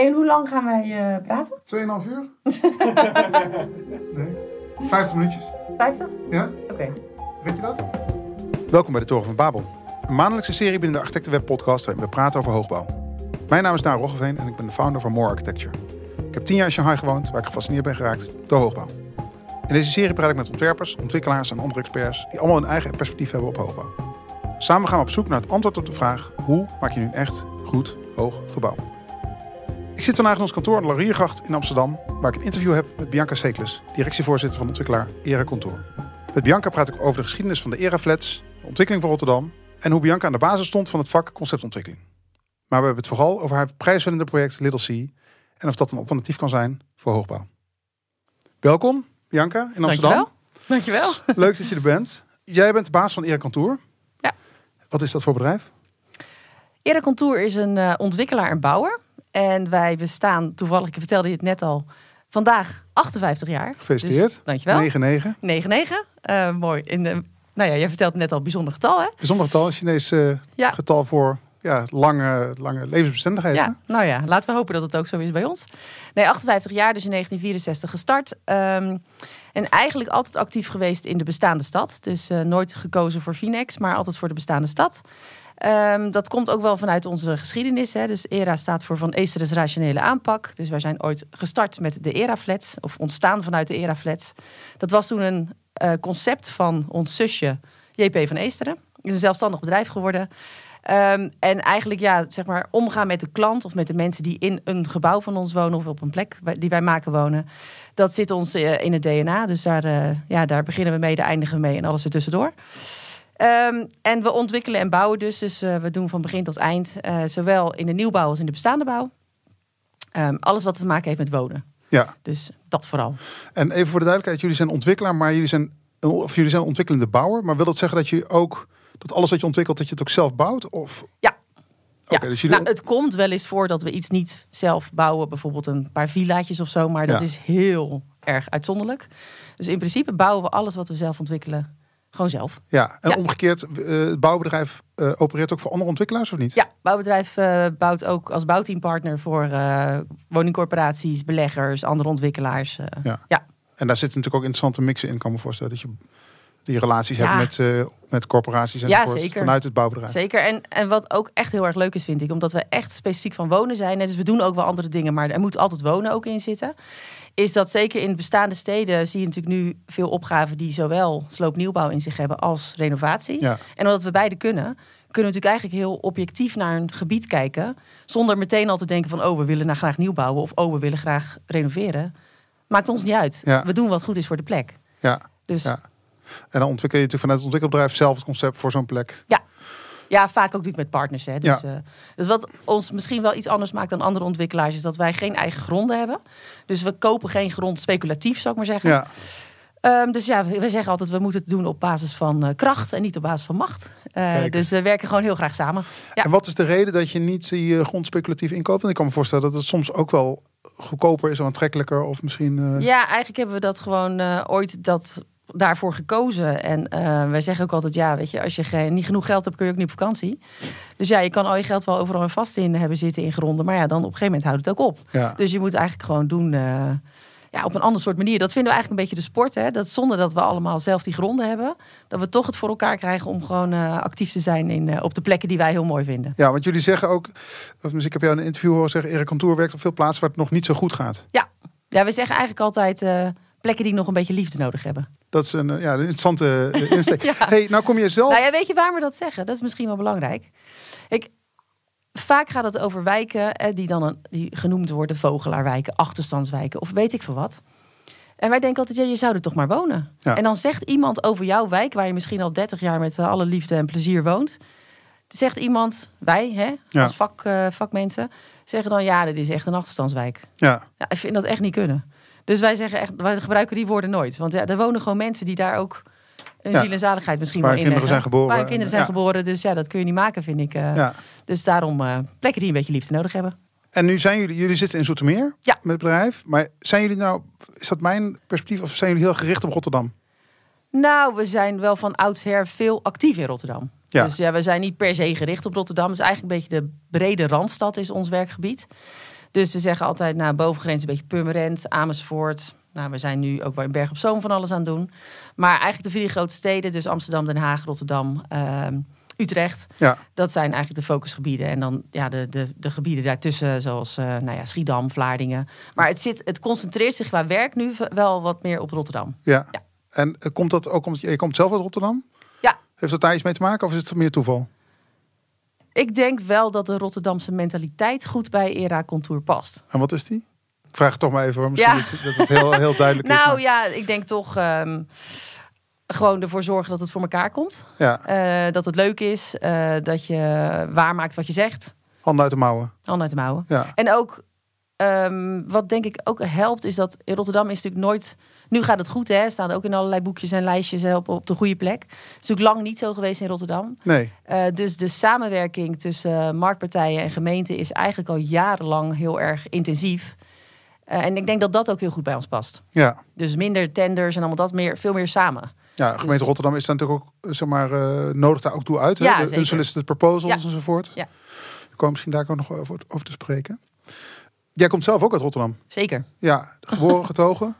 en hoe lang gaan wij uh, praten? 2,5 uur? nee. 50 minuutjes. 50? Ja. Oké. Okay. Weet je dat? Welkom bij de Toren van Babel. Een maandelijkse serie binnen de Architectenweb podcast waarin we praten over hoogbouw. Mijn naam is Naar Roggeveen en ik ben de founder van More Architecture. Ik heb 10 jaar in Shanghai gewoond waar ik gefascineerd ben geraakt door hoogbouw. In deze serie praat ik met ontwerpers, ontwikkelaars en andere experts die allemaal hun eigen perspectief hebben op hoogbouw. Samen gaan we op zoek naar het antwoord op de vraag: hoe maak je nu echt goed hoog gebouw? Ik zit vandaag in ons kantoor aan de Lauriergracht in Amsterdam, waar ik een interview heb met Bianca Seklus, directievoorzitter van ontwikkelaar Era Contour. Met Bianca praat ik over de geschiedenis van de Era Flats, de ontwikkeling van Rotterdam en hoe Bianca aan de basis stond van het vak conceptontwikkeling. Maar we hebben het vooral over haar prijswinnende project Little Sea en of dat een alternatief kan zijn voor hoogbouw. Welkom, Bianca, in Amsterdam. Dankjewel. Dankjewel. Leuk dat je er bent. Jij bent de baas van Era Contour. Ja. Wat is dat voor bedrijf? Era Contour is een eh, ontwikkelaar en bouwer. En wij bestaan, toevallig, ik vertelde je het net al, vandaag 58 jaar. Gefeliciteerd. Dus, dankjewel. 99. 99. 9 mooi. In, eh, nou ja, jij vertelt net al bijzonder getal, hè? Bijzonder getal, een Chinees uh, getal voor ja, lange, lange levensbestendigheid. Ja, nou ja, laten we hopen dat het ook zo is bij ons. Nee, 58 jaar, dus in 1964 gestart. Ehm, en eigenlijk altijd actief geweest in de bestaande stad. Dus eh, nooit gekozen voor Phoenix, maar altijd voor de bestaande stad. Ehm, dat komt ook wel vanuit onze geschiedenis. Hè. Dus ERA staat voor Van Eesterens Rationele Aanpak. Dus wij zijn ooit gestart met de ERA-flats, of ontstaan vanuit de ERA-flats. Dat was toen een eh, concept van ons zusje JP van Eesteren. is een zelfstandig bedrijf geworden. Ehm, en eigenlijk ja, zeg maar, omgaan met de klant of met de mensen die in een gebouw van ons wonen of op een plek die wij maken wonen. Dat zit ons eh, in het DNA. Dus daar, eh, ja, daar beginnen we mee, daar eindigen we mee en alles er tussendoor. Ehm, en we ontwikkelen en bouwen dus. Dus eh, we doen van begin tot eind, eh, zowel in de nieuwbouw als in de bestaande bouw. Um, alles wat te maken heeft met wonen. Ja. Dus dat vooral. En even voor de duidelijkheid, jullie zijn ontwikkelaar, maar jullie zijn, of jullie zijn ontwikkelende bouwer. Maar wil dat zeggen dat je ook, dat alles wat je ontwikkelt, dat je het ook zelf bouwt? Of? Ja, ja. dus jullie... nou, het komt wel eens voor dat we iets niet zelf bouwen, bijvoorbeeld een paar villaatjes of zo, maar dat is heel erg uitzonderlijk. Dus in principe bouwen we alles wat we zelf ontwikkelen gewoon zelf. Ja, en omgekeerd, eh, het bouwbedrijf eh, opereert ook voor andere ontwikkelaars of niet? Ja, bouwbedrijf eh, bouwt ook als bouwteampartner voor woningcorporaties, beleggers, andere ontwikkelaars. ja. ja. En daar zitten natuurlijk ook interessante mixen in, kan me voorstellen. Dat je die relaties hebt met, met corporaties en ja, zeker. vanuit het bouwbedrijf. Zeker. En, en wat ook echt heel erg leuk is, vind ik, omdat we echt specifiek van wonen zijn. dus we doen ook wel andere dingen, maar er moet altijd wonen ook in zitten is dat zeker in bestaande steden zie je natuurlijk nu veel opgaven die zowel sloopnieuwbouw in zich hebben als renovatie. En omdat we beide kunnen, kunnen we natuurlijk eigenlijk heel objectief naar een gebied kijken. Zonder meteen al te denken van oh, we willen nou graag nieuw bouwen of oh, we willen graag renoveren. Maakt ons niet uit. We doen wat goed is voor de plek. Ja. Dus... ja. En dan ontwikkel je natuurlijk vanuit het ontwikkelbedrijf zelf het concept voor zo'n plek. Ja, ja, vaak ook niet met partners. Hè. Dus, eh, dus wat ons misschien wel iets anders maakt dan andere ontwikkelaars, is dat wij geen eigen gronden hebben. Dus we kopen geen grond speculatief, zou ik maar zeggen. Ja. Ehm, dus ja, we zeggen altijd, we moeten het doen op basis van eh, kracht en niet op basis van macht. Eh, dus we werken gewoon heel graag samen. Ja. En wat is de reden dat je niet die grond speculatief inkoopt? En ik kan me voorstellen dat het soms ook wel goedkoper is of aantrekkelijker of misschien... Ja, eigenlijk hebben we dat gewoon ooit dat daarvoor gekozen. En eh, wij zeggen ook altijd, ja, weet je, als je geen, niet genoeg geld hebt, kun je ook niet op vakantie. Dus ja, je kan al je geld wel overal vast in hebben zitten in gronden. Maar ja, dan op een gegeven moment houdt het ook op. Dus je moet eigenlijk gewoon doen... Eh, ja, op een ander soort manier. Dat vinden we eigenlijk een beetje de sport. Hè? Dat zonder dat we allemaal zelf die gronden hebben, dat we toch het voor elkaar krijgen om gewoon eh, actief te zijn in, op de plekken die wij heel mooi vinden. Ja, want jullie zeggen ook, of dus ik heb jou in een interview horen zeggen, Erik Contour werkt op veel plaatsen waar het nog niet zo goed gaat. Ja, ja we zeggen eigenlijk altijd, plekken die nog een beetje liefde nodig hebben. Dat is een, eh, ja, interessante eh, insteek. hey, nou kom je zelf... Nou ja, weet je waar we dat zeggen? Dat is misschien wel belangrijk. Ik, vaak gaat het over wijken eh, die dan een, die genoemd worden vogelaarwijken, achterstandswijken of weet ik veel wat. En wij denken altijd, ja, je zou er toch maar wonen. En dan zegt iemand over jouw wijk, waar je misschien al 30 jaar met alle liefde en plezier woont. Zegt iemand, wij hè, als vak, uh, zeggen dan ja, dit is echt een achterstandswijk. Ja. ja. ik vind dat echt niet kunnen. Dus wij zeggen echt, wij gebruiken die woorden nooit. Want ja, er wonen gewoon mensen die daar ook een ja. ziel en zaligheid misschien waar wel in kinderen zijn geboren. Waar kinderen zijn geboren, dus ja, dat kun je niet maken, vind ik. Eh. ja. Dus daarom uh, plekken die een beetje liefde nodig hebben. En nu zijn jullie, jullie zitten in Zoetermeer ja. met het bedrijf. Maar zijn jullie nou, is dat mijn perspectief, of zijn jullie heel gericht op Rotterdam? Nou, we zijn wel van oudsher veel actief in Rotterdam. Ja. Dus ja, we zijn niet per se gericht op Rotterdam. Het Is eigenlijk een beetje de brede randstad is ons werkgebied. Dus we zeggen altijd, nou, bovengrens een beetje Purmerend, Amersfoort. Nou, we zijn nu ook bij Berg op Zoom van alles aan het doen. Maar eigenlijk de vier grote steden, dus Amsterdam, Den Haag, Rotterdam, ehm, Utrecht. Ja. Dat zijn eigenlijk de focusgebieden. En dan ja, de, de, de gebieden daartussen, zoals eh, nou ja, Schiedam, Vlaardingen. Maar het, zit, het concentreert zich qua werk nu wel wat meer op Rotterdam. Ja. ja. En eh, komt dat ook omdat je komt zelf uit Rotterdam? Ja. Heeft dat daar iets mee te maken of is het meer toeval? ik denk wel dat de Rotterdamse mentaliteit goed bij Era Contour past. En wat is die? Ik vraag het toch maar even hoor. Misschien ja. dat het heel, heel duidelijk nou, is. Nou ja, ik denk toch ehm, gewoon ervoor zorgen dat het voor elkaar komt. Ja. Eh, dat het leuk is. Eh, dat je waarmaakt wat je zegt. Handen uit de mouwen. Handen uit de mouwen. Ja. En ook, ehm, wat denk ik ook helpt, is dat in Rotterdam is natuurlijk nooit nu gaat het goed, hè? Staan ook in allerlei boekjes en lijstjes op, op de goede plek. Het is lang niet zo geweest in Rotterdam. Nee. Eh, dus de samenwerking tussen marktpartijen en gemeenten is eigenlijk al jarenlang heel erg intensief. Eh, en ik denk dat dat ook heel goed bij ons past. Ja. Dus minder tenders en allemaal dat, meer, veel meer samen. Ja, dus gemeente Rotterdam is dan natuurlijk ook, eh, zeg maar, nodig daar ook toe uit. Hè? Ja, de unsolicited proposals ja. enzovoort. Ja. We komen misschien daar ook nog over, over te spreken. Jij komt zelf ook uit Rotterdam. Zeker. Ja, geboren, getogen.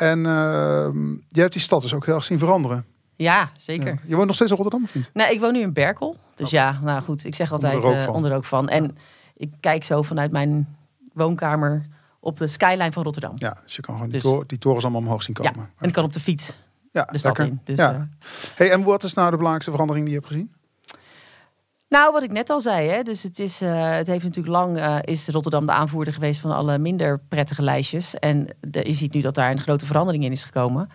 En ehm, je hebt die stad dus ook heel erg zien veranderen. Ja, zeker. Je woont nog steeds in Rotterdam of niet? Nee, ik woon nu in Berkel. Dus oh. ja, nou goed, ik zeg altijd onder ook eh, van. van. En ik kijk zo vanuit mijn woonkamer op de skyline van Rotterdam. Ja, dus je kan gewoon die, dus- torens allemaal omhoog zien komen. Ja, en ik kan op de fiets ja, de stad in. Dus, ja. Eh, hey, en wat is nou de belangrijkste verandering die je hebt gezien? Nou, wat ik net al zei, hè? dus het, is, eh, het heeft natuurlijk lang eh, is Rotterdam de aanvoerder geweest van alle minder prettige lijstjes. En je ziet nu dat daar een grote verandering in is gekomen.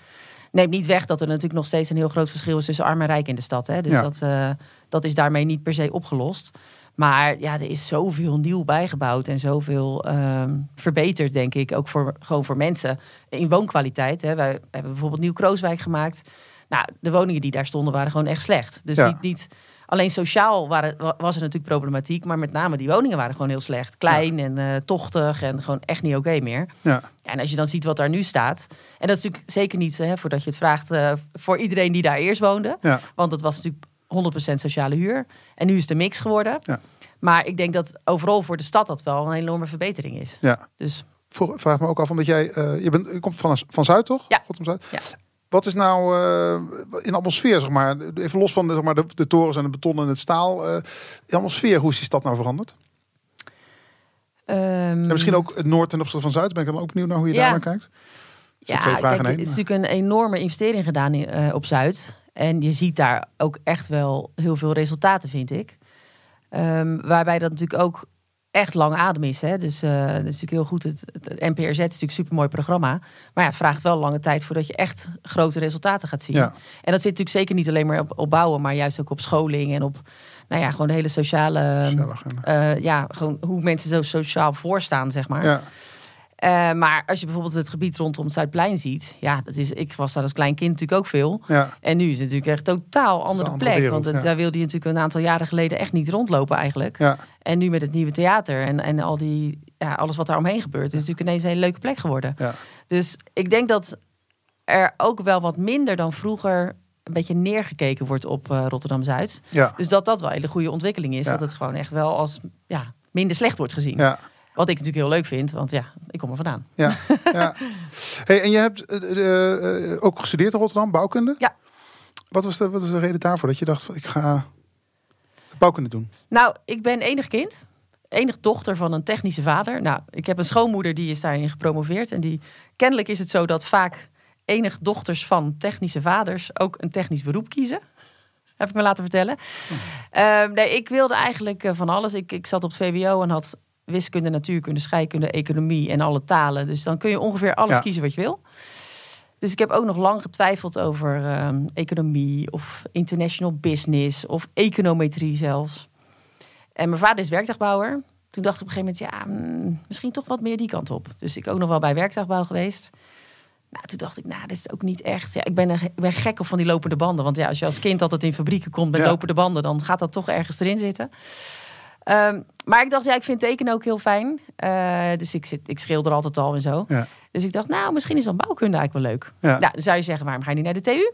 Neemt niet weg dat er natuurlijk nog steeds een heel groot verschil is tussen arm en rijk in de stad. Hè? Dus dat, eh, dat is daarmee niet per se opgelost. Maar ja, er is zoveel nieuw bijgebouwd en zoveel ehm, verbeterd, denk ik. Ook voor, gewoon voor mensen in woonkwaliteit. Hè. Wij hebben bijvoorbeeld Nieuw-Krooswijk gemaakt. Nou, de woningen die daar stonden waren gewoon echt slecht. Dus niet, niet Alleen sociaal waren, was er natuurlijk problematiek. Maar met name die woningen waren gewoon heel slecht. Klein en eh, tochtig en gewoon echt niet oké meer. Ja. En als je dan ziet wat daar nu staat. En dat is natuurlijk zeker niet, hè, voordat je het vraagt, eh, voor iedereen die daar eerst woonde. Want dat was natuurlijk 100% sociale huur. En nu is de mix geworden. Maar ik denk dat overal voor de stad dat wel een enorme verbetering is. Ja. Dus vraag me ook af, omdat jij, eh, je, bent, komt van, van Zuid, toch? Ja. Wat is nou uh, in atmosfeer, zeg maar, even los van de, zeg maar, de, de torens en het beton en het staal. Uh, in atmosfeer, hoe is die stad nou veranderd? Ehm, misschien ook het noord ten opzichte van zuid. Ben ik dan ook benieuwd naar hoe je daar naar kijkt. ja, twee het is natuurlijk een enorme investering gedaan in, eh, op Zuid. En je ziet daar ook echt wel heel veel resultaten, vind ik. Ehm, waarbij dat natuurlijk ook echt lang adem is. Hè? Dus eh, dat is natuurlijk heel goed. Het, NPRZ is natuurlijk een supermooi programma. Maar ja, vraagt wel lange tijd voordat je echt grote resultaten gaat zien. Ja. En dat zit natuurlijk zeker niet alleen maar op, bouwen, maar juist ook op scholing en op nou ja, gewoon de hele sociale. Eh, ja, gewoon hoe mensen zo sociaal voorstaan, zeg maar. Ja. Eh, maar als je bijvoorbeeld het gebied rondom Zuidplein ziet, ja, dat is, ik was daar als klein kind natuurlijk ook veel. Ja. En nu is het natuurlijk echt totaal andere plek. want daar wilde je natuurlijk een aantal jaren geleden echt niet rondlopen eigenlijk. Ja. En nu met het nieuwe theater en, en al die, ja, alles wat daar omheen gebeurt, is natuurlijk ineens een hele leuke plek geworden. Dus ik denk dat er ook wel wat minder dan vroeger een beetje neergekeken wordt op eh, Rotterdam Zuid. Dus dat dat wel een hele goede ontwikkeling is. Dat het gewoon echt wel als ja, minder slecht wordt gezien. Ja. Wat ik natuurlijk heel leuk vind, want ja, ik kom er vandaan. Ja, ja. Hey, en je hebt eh, eh, eh, ook gestudeerd in Rotterdam, bouwkunde? Ja. Wat was, de, wat was de reden daarvoor dat je dacht, ik ga bouwkunde doen? Nou, ik ben enig kind enig dochter van een technische vader. Nou, ik heb een schoonmoeder die is daarin gepromoveerd. En die, kennelijk is het zo dat vaak enig dochters van technische vaders ook een technisch beroep kiezen. Heb ik me laten vertellen. Oh. Ehm, nee, ik wilde eigenlijk van alles. Ik, ik zat op het VWO en had wiskunde, natuurkunde, scheikunde, economie en alle talen. Dus dan kun je ongeveer alles kiezen wat je wil. Dus ik heb ook nog lang getwijfeld over ehm, economie of international business of econometrie zelfs. En mijn vader is werkdagbouwer. Toen dacht ik op een gegeven moment, ja, mm, misschien toch wat meer die kant op. Dus ik ook nog wel bij werkdagbouw geweest. Nou, toen dacht ik, nou, dit is ook niet echt. Ja, ik ben, ik ben gek op van die lopende banden. Want ja, als je als kind altijd in fabrieken komt met lopende banden, dan gaat dat toch ergens erin zitten. Ehm, maar ik dacht, ja, ik vind tekenen ook heel fijn. Eh, dus ik, zit, ik schilder altijd al en zo. Dus ik dacht, nou, misschien is dan bouwkunde eigenlijk wel leuk. Nou, dan zou je zeggen, waarom ga je niet naar de TU?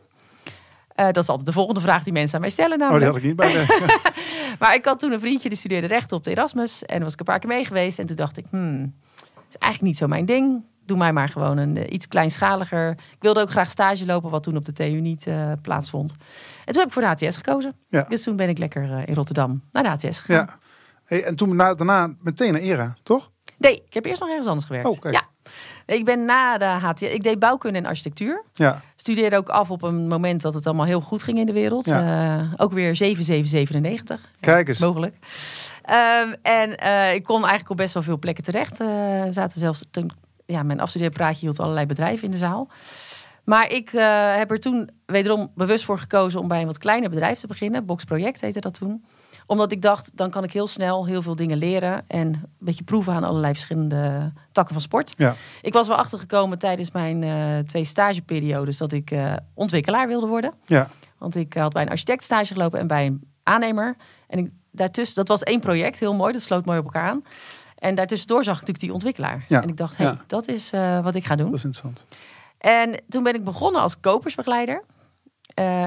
Eh, dat is altijd de volgende vraag die mensen aan mij stellen oh, namelijk. Oh, niet bij eh. maar ik had toen een vriendje die studeerde rechten op de Erasmus. En daar was ik een paar keer mee geweest. En toen dacht ik, hmm, is eigenlijk niet zo mijn ding. Doe mij maar gewoon een iets kleinschaliger. Ik wilde ook graag stage lopen, wat toen op de TU niet plaatsvond. En toen heb ik voor de HTS gekozen. Dus toen ben ik lekker in Rotterdam naar de HTS gegaan. Ja. Hey, en toen daarna meteen naar ERA, toch? Nee, ik heb eerst nog ergens anders gewerkt. Oh, ja. Ik ben na de HTL, ik deed bouwkunde en architectuur. Ja. Studeerde ook af op een moment dat het allemaal heel goed ging in de wereld. Ja. Eh, ook weer 7797. Kijk eens. mogelijk. Ehm, en eh, ik kon eigenlijk op best wel veel plekken terecht. Eh, zaten zelfs toen, ja, mijn afstudeerpraatje hield allerlei bedrijven in de zaal. Maar ik heb er toen wederom bewust voor gekozen om bij een wat kleiner bedrijf te beginnen. Box Project heette dat toen omdat ik dacht, dan kan ik heel snel heel veel dingen leren. En een beetje proeven aan allerlei verschillende takken van sport. Ja. Ik was wel achtergekomen tijdens mijn eh, twee stageperiodes dat ik eh, ontwikkelaar wilde worden. Ja. Want ik eh, had bij een architect stage gelopen en bij een aannemer. En daartussen, dat was één project, heel mooi. Dat sloot mooi op elkaar aan. En daartussendoor zag ik natuurlijk die ontwikkelaar. Ja. En ik dacht, hé, hey, dat is wat ik ga doen. Dat is interessant. En toen ben ik begonnen als kopersbegeleider.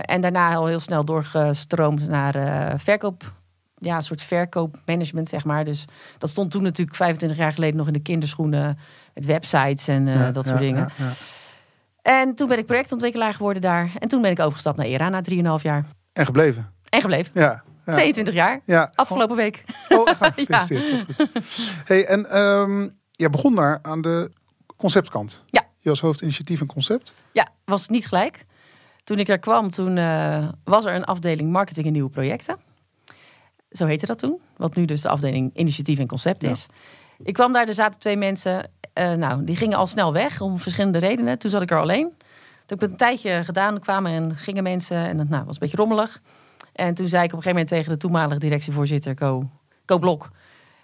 en daarna al heel snel doorgestroomd naar verkoop ja, een soort verkoopmanagement, zeg maar. Dus dat stond toen natuurlijk 25 jaar geleden nog in de kinderschoenen. Met websites en eh, dat soort dingen. Ja, en toen ben ik projectontwikkelaar geworden daar. En toen ben ik overgestapt naar ERA na 3,5 jaar. En gebleven? En gebleven. Ja. 22 jaar. Ja. Afgelopen week. Oh, oh Hey, en um, begon daar aan de conceptkant. Ja. Je was hoofdinitiatief en concept. Ja, was niet gelijk. Toen ik er kwam, toen eh, was er een afdeling marketing en nieuwe projecten. Zo heette dat toen. Wat nu dus de afdeling initiatief en concept is. Ik kwam daar, er zaten twee mensen. Eh, nou, die gingen al snel weg om verschillende redenen. Toen zat ik er alleen. Toen heb ik een tijdje gedaan. kwamen en gingen mensen. En het nou, was een beetje rommelig. En toen zei ik op een gegeven moment tegen de toenmalige directievoorzitter, Co, Co Blok.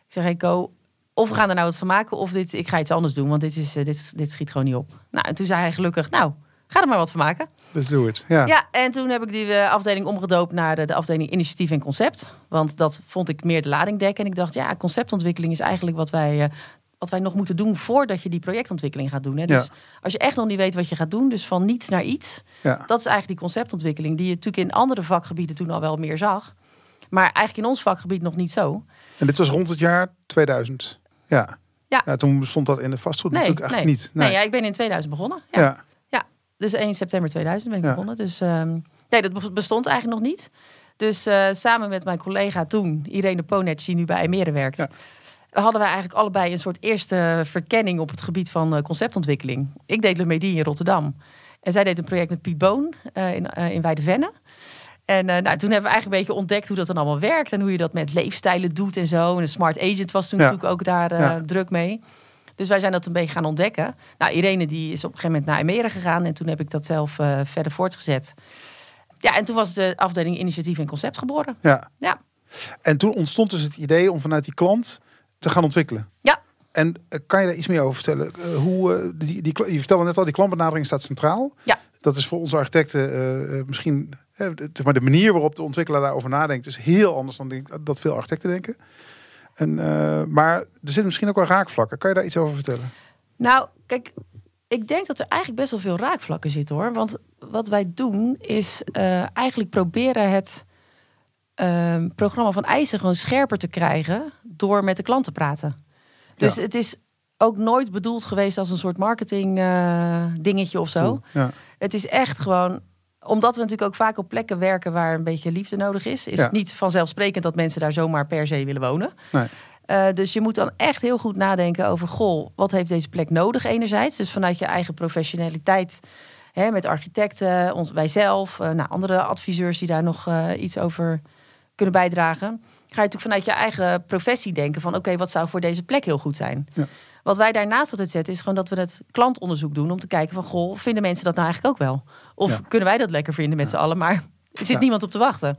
Ik zeg, hey of we gaan er nou wat van maken, of dit, ik ga iets anders doen, want dit, is, eh, dit, dit schiet gewoon niet op. Nou, en toen zei hij gelukkig, nou, ga er maar wat van maken. Let's dus do it. Ja. ja, en toen heb ik die eh, afdeling omgedoopt naar de, afdeling initiatief en concept. Want dat vond ik meer de lading dekken. En ik dacht, ja, conceptontwikkeling is eigenlijk wat wij, eh, wat wij nog moeten doen voordat je die projectontwikkeling gaat doen. Hè? Dus als je echt nog niet weet wat je gaat doen, dus van niets naar iets. Ja. Dat is eigenlijk die conceptontwikkeling die je natuurlijk in andere vakgebieden toen al wel meer zag. Maar eigenlijk in ons vakgebied nog niet zo. En dit was rond het jaar 2000? Ja. Ja. ja toen stond dat in de vastgoed nee, natuurlijk eigenlijk niet. Nee. nee. ja, ik ben in 2000 begonnen. ja. Dus 1 september 2000 ben ik begonnen. Dus ehm, nee, dat bestond eigenlijk nog niet. Dus eh, samen met mijn collega toen, Irene Ponet, die nu bij Emeren werkt... Ja. hadden wij eigenlijk allebei een soort eerste verkenning op het gebied van eh, conceptontwikkeling. Ik deed Le in Rotterdam. En zij deed een project met Piet Boon eh, in, uh, in En nou, toen hebben we eigenlijk een beetje ontdekt hoe dat dan allemaal werkt. En hoe je dat met leefstijlen doet en zo. En een smart agent was toen natuurlijk ook daar druk mee. Dus wij zijn dat een beetje gaan ontdekken. Nou, Irene die is op een gegeven moment naar Emere gegaan. En toen heb ik dat zelf eh, verder voortgezet. Ja, en toen was de afdeling initiatief en concept geboren. Ja. ja. En toen ontstond dus het idee om vanuit die klant te gaan ontwikkelen. Ja. En eh, kan je daar iets meer over vertellen? Eh, hoe, die, die, je vertelde net al, die klantbenadering staat centraal. Ja. Dat is voor onze architecten misschien... maar de manier waarop de ontwikkelaar daarover nadenkt... is heel anders dan dat veel architecten denken. En, eh, maar er zitten misschien ook wel raakvlakken. Kan je daar iets over vertellen? Nou, kijk, ik denk dat er eigenlijk best wel veel raakvlakken zitten hoor. Want wat wij doen is eh, eigenlijk proberen het ehm, programma van eisen gewoon scherper te krijgen door met de klant te praten. Dus het is ook nooit bedoeld geweest als een soort marketing eh, dingetje of zo. Ja. Het is echt gewoon omdat we natuurlijk ook vaak op plekken werken waar een beetje liefde nodig is, is het niet vanzelfsprekend dat mensen daar zomaar per se willen wonen. Nee. Eh, dus je moet dan echt heel goed nadenken over: goh, wat heeft deze plek nodig enerzijds? Dus vanuit je eigen professionaliteit. Hè, met architecten, ons, wij zelf, eh, nou, andere adviseurs die daar nog eh, iets over kunnen bijdragen. Ga je natuurlijk vanuit je eigen professie denken van oké, wat zou voor deze plek heel goed zijn? Ja. Wat wij daarnaast altijd zetten is gewoon dat we het klantonderzoek doen om te kijken van goh, vinden mensen dat nou eigenlijk ook wel? Of kunnen wij dat lekker vinden met z'n allen, maar er zit niemand op te wachten.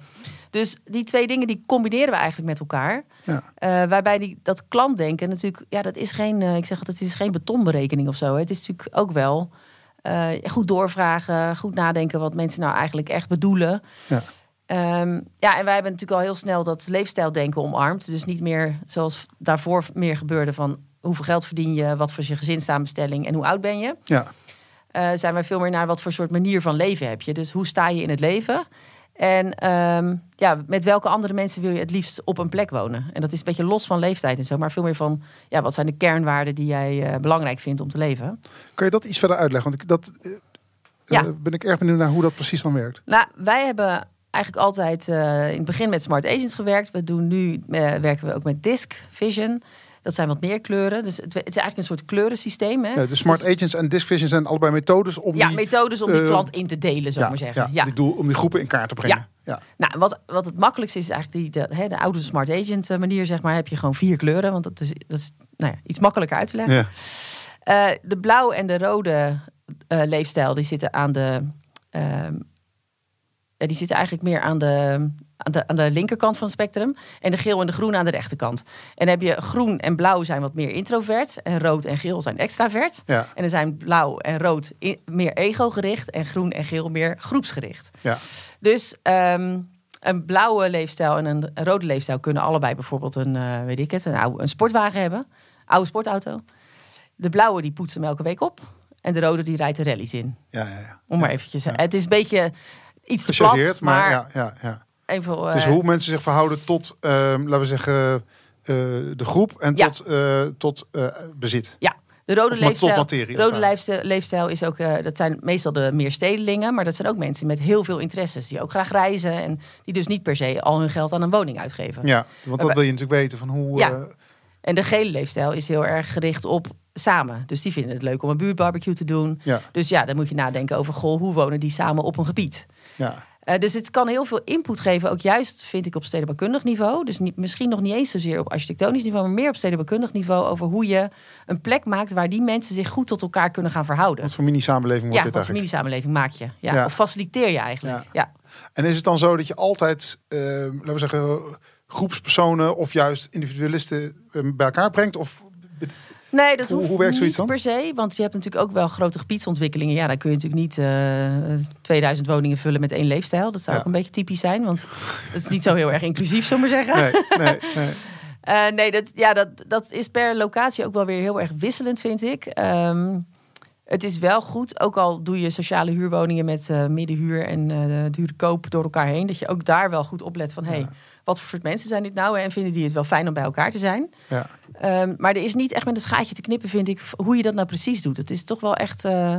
Dus die twee dingen die combineren we eigenlijk met elkaar. Eh, waarbij die, dat klantdenken natuurlijk, ja, dat is geen, eh, ik zeg altijd, het is geen betonberekening of zo. Hè. Het is natuurlijk ook wel eh, goed doorvragen, goed nadenken wat mensen nou eigenlijk echt bedoelen. Ja. Ehm, ja, en wij hebben natuurlijk al heel snel dat leefstijldenken omarmd. Dus niet meer zoals daarvoor meer gebeurde van hoeveel geld verdien je, wat voor je gezinssamenstelling en hoe oud ben je. Ja. Eh, zijn we veel meer naar wat voor soort manier van leven heb je. Dus hoe sta je in het leven? En ehm, ja, met welke andere mensen wil je het liefst op een plek wonen? En dat is een beetje los van leeftijd en zo, maar veel meer van ja, wat zijn de kernwaarden die jij eh, belangrijk vindt om te leven? Kun je dat iets verder uitleggen? Want ik, dat eh, ben ik erg benieuwd naar hoe dat precies dan werkt. Nou, wij hebben eigenlijk altijd in het begin met smart agents gewerkt. We doen nu werken we ook met Disc Vision. Dat zijn wat meer kleuren. Dus het, is eigenlijk een soort kleurensysteem. Hè? Ja, de smart dus- agents en diskvision zijn allebei methodes om ja, methodes om die eh, klant in te delen, zou ik maar zeggen. Ja, Die doel, om die groepen in kaart te brengen. Ja. Nou, wat, wat het makkelijkste is, is eigenlijk die, de, de oude smart agent eh, manier, zeg maar, heb je gewoon vier kleuren. Want dat is, dat is nou ja, iets makkelijker uit te leggen. Eh, de blauw en de rode leefstijl, die zitten aan de... Ehm, die zitten eigenlijk meer aan de aan de, aan de linkerkant van het spectrum. En de geel en de groen aan de rechterkant. En heb je groen en blauw zijn wat meer introvert. En rood en geel zijn extravert. Ja. En dan zijn blauw en rood meer ego-gericht. En groen en geel meer groepsgericht. Ja. Dus ehm, een blauwe leefstijl en een rode leefstijl kunnen allebei bijvoorbeeld een, eh, weet ik het, een, oude, een sportwagen hebben. Oude sportauto. De blauwe die poetst hem elke week op. En de rode die rijdt de rallies in. Ja, ja, ja. Om maar eventjes. Het is een beetje iets te plat, maar, maar ja, ja, ja even... Dus eh, hoe mensen zich verhouden tot, ehm, laten we zeggen, eh, de groep en tot, eh, tot bezit. Ja. De rode, leefstijl, materie, rode leefstijl, is ook, dat zijn meestal de meerstedelingen, maar dat zijn ook mensen met heel veel interesses, die ook graag reizen en die dus niet per se al hun geld aan een woning uitgeven. Ja, want dat wil je natuurlijk weten van hoe. Ja. En de gele leefstijl is heel erg gericht op samen. Dus die vinden het leuk om een buurtbarbecue te doen. Ja. Dus ja, dan moet je nadenken over, goh, hoe wonen die samen op een gebied? Ja. Eh, dus het kan heel veel input geven, ook juist vind ik op stedenbouwkundig niveau. Dus niet, misschien nog niet eens zozeer op architectonisch niveau, maar meer op stedenbouwkundig niveau over hoe je een plek maakt waar die mensen zich goed tot elkaar kunnen gaan verhouden. Wat voor mini-samenleving wordt ja, wat eigenlijk? Wat voor mini-samenleving maak je? Ja. Of faciliteer je eigenlijk? Ja. En is het dan zo dat je altijd, eh, laten we zeggen, groepspersonen of juist individualisten eh, bij elkaar brengt? Of Nee, dat hoe, hoeft hoe werkt zoiets niet per se. Want je hebt natuurlijk ook wel grote gebiedsontwikkelingen. Ja, daar kun je natuurlijk niet 2000 eh, woningen vullen met één leefstijl. Dat zou ook een beetje typisch zijn. Want dat is niet zo heel erg inclusief, zullen we zeggen. Nee, nee, eh, nee, dat, ja, dat, dat is per locatie ook wel weer heel erg wisselend, vind ik. Ehm, het is wel goed, ook al doe je sociale huurwoningen met eh, middenhuur en uh, dure koop door elkaar heen, dat je ook daar wel goed oplet van hey, wat voor soort mensen zijn dit nou? En vinden die het wel fijn om bij elkaar te zijn? Ja. Ehm, maar er is niet echt met een schaatje te knippen, vind ik, hoe je dat nou precies doet. Het is toch wel echt eh,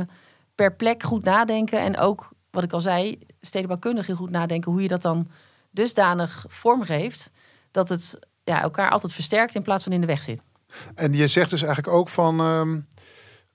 per plek goed nadenken. En ook, wat ik al zei, stedenbouwkundig heel goed nadenken hoe je dat dan dusdanig vormgeeft dat het ja, elkaar altijd versterkt in plaats van in de weg zit. En je zegt dus eigenlijk ook van. Ehm,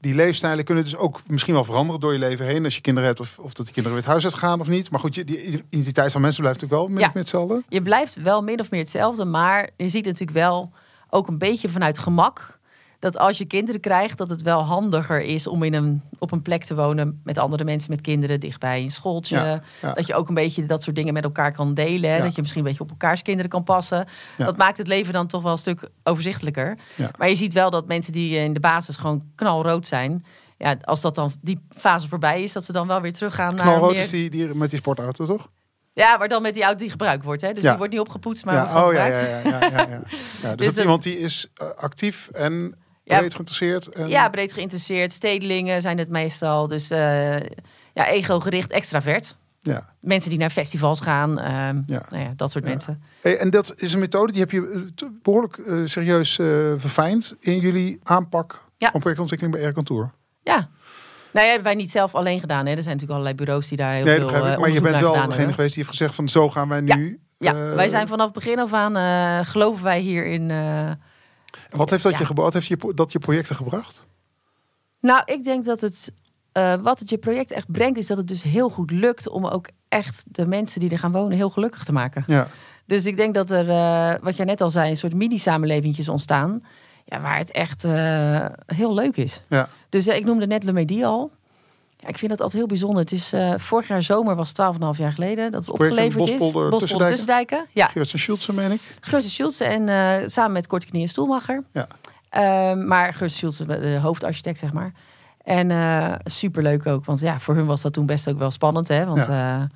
die leefstijlen kunnen dus ook misschien wel veranderen door je leven heen. Als je kinderen hebt of, of dat die kinderen weer het huis uit gaan of niet. Maar goed, je, die identiteit van mensen blijft natuurlijk wel min of meer hetzelfde. Je blijft wel min of meer hetzelfde, maar je ziet natuurlijk wel ook een beetje vanuit gemak dat als je kinderen krijgt, dat het wel handiger is om in een, op een plek te wonen met andere mensen, met kinderen, dichtbij een schooltje. Dat je ook een beetje dat soort dingen met elkaar kan delen. Dat je misschien een beetje op elkaars kinderen kan passen. Dat maakt het leven dan toch wel een stuk overzichtelijker. Maar je ziet wel dat mensen die in de basis gewoon knalrood zijn, ja, als dat dan die fase voorbij is, dat ze dan wel weer teruggaan naar. Knalrood is die, die met die sportauto, toch? Ja, maar dan met die auto die gebruikt wordt. Hè? Dus ja. die wordt niet opgepoetst, maar ja. wordt oh, ja, ja, ja, ja, ja, dus, dus, dat, iemand die is eh, actief en ja, breed geïnteresseerd? Ja, breed geïnteresseerd. Stedelingen zijn het meestal. Dus eh, ja, ego-gericht, extravert. Ja. Mensen die naar festivals gaan, ehm, ja. Nou ja, dat soort ja. mensen. Hey, en dat is een methode die heb je eh, behoorlijk eh, serieus verfijnd in jullie aanpak ja. van projectontwikkeling bij Kantoor Ja, nou ja, wij niet zelf alleen gedaan. Hè. Er zijn natuurlijk allerlei bureaus die daar heel nee, Maar je bent wel degene geweest die heeft gezegd van zo gaan wij nu. Ja, ja. wij zijn vanaf begin af aan geloven wij hier in en wat heeft dat, je, wat heeft je, dat je projecten gebracht? Nou, ik denk dat het, eh, wat het je project echt brengt, is dat het dus heel goed lukt om ook echt de mensen die er gaan wonen heel gelukkig te maken. Ja. Dus ik denk dat er, eh, wat jij net al zei, een soort mini-samenlevingjes ontstaan. Ja, waar het echt eh, heel leuk is. Ja. Dus ik noemde net Le Medi al ik vind dat altijd heel bijzonder. Het is eh, vorig jaar zomer, was 12,5 jaar geleden, dat het opgeleverd is. Bospolder, Tussendijken. Ja. Geurts en meen ik. Geurts en en eh, samen met Korte Knieën Stoelmacher. Ja. Ehm, maar Geurts Schulze, de hoofdarchitect, zeg maar. En eh, super leuk ook, want ja, voor hun was dat toen best ook wel spannend, hè. Want ja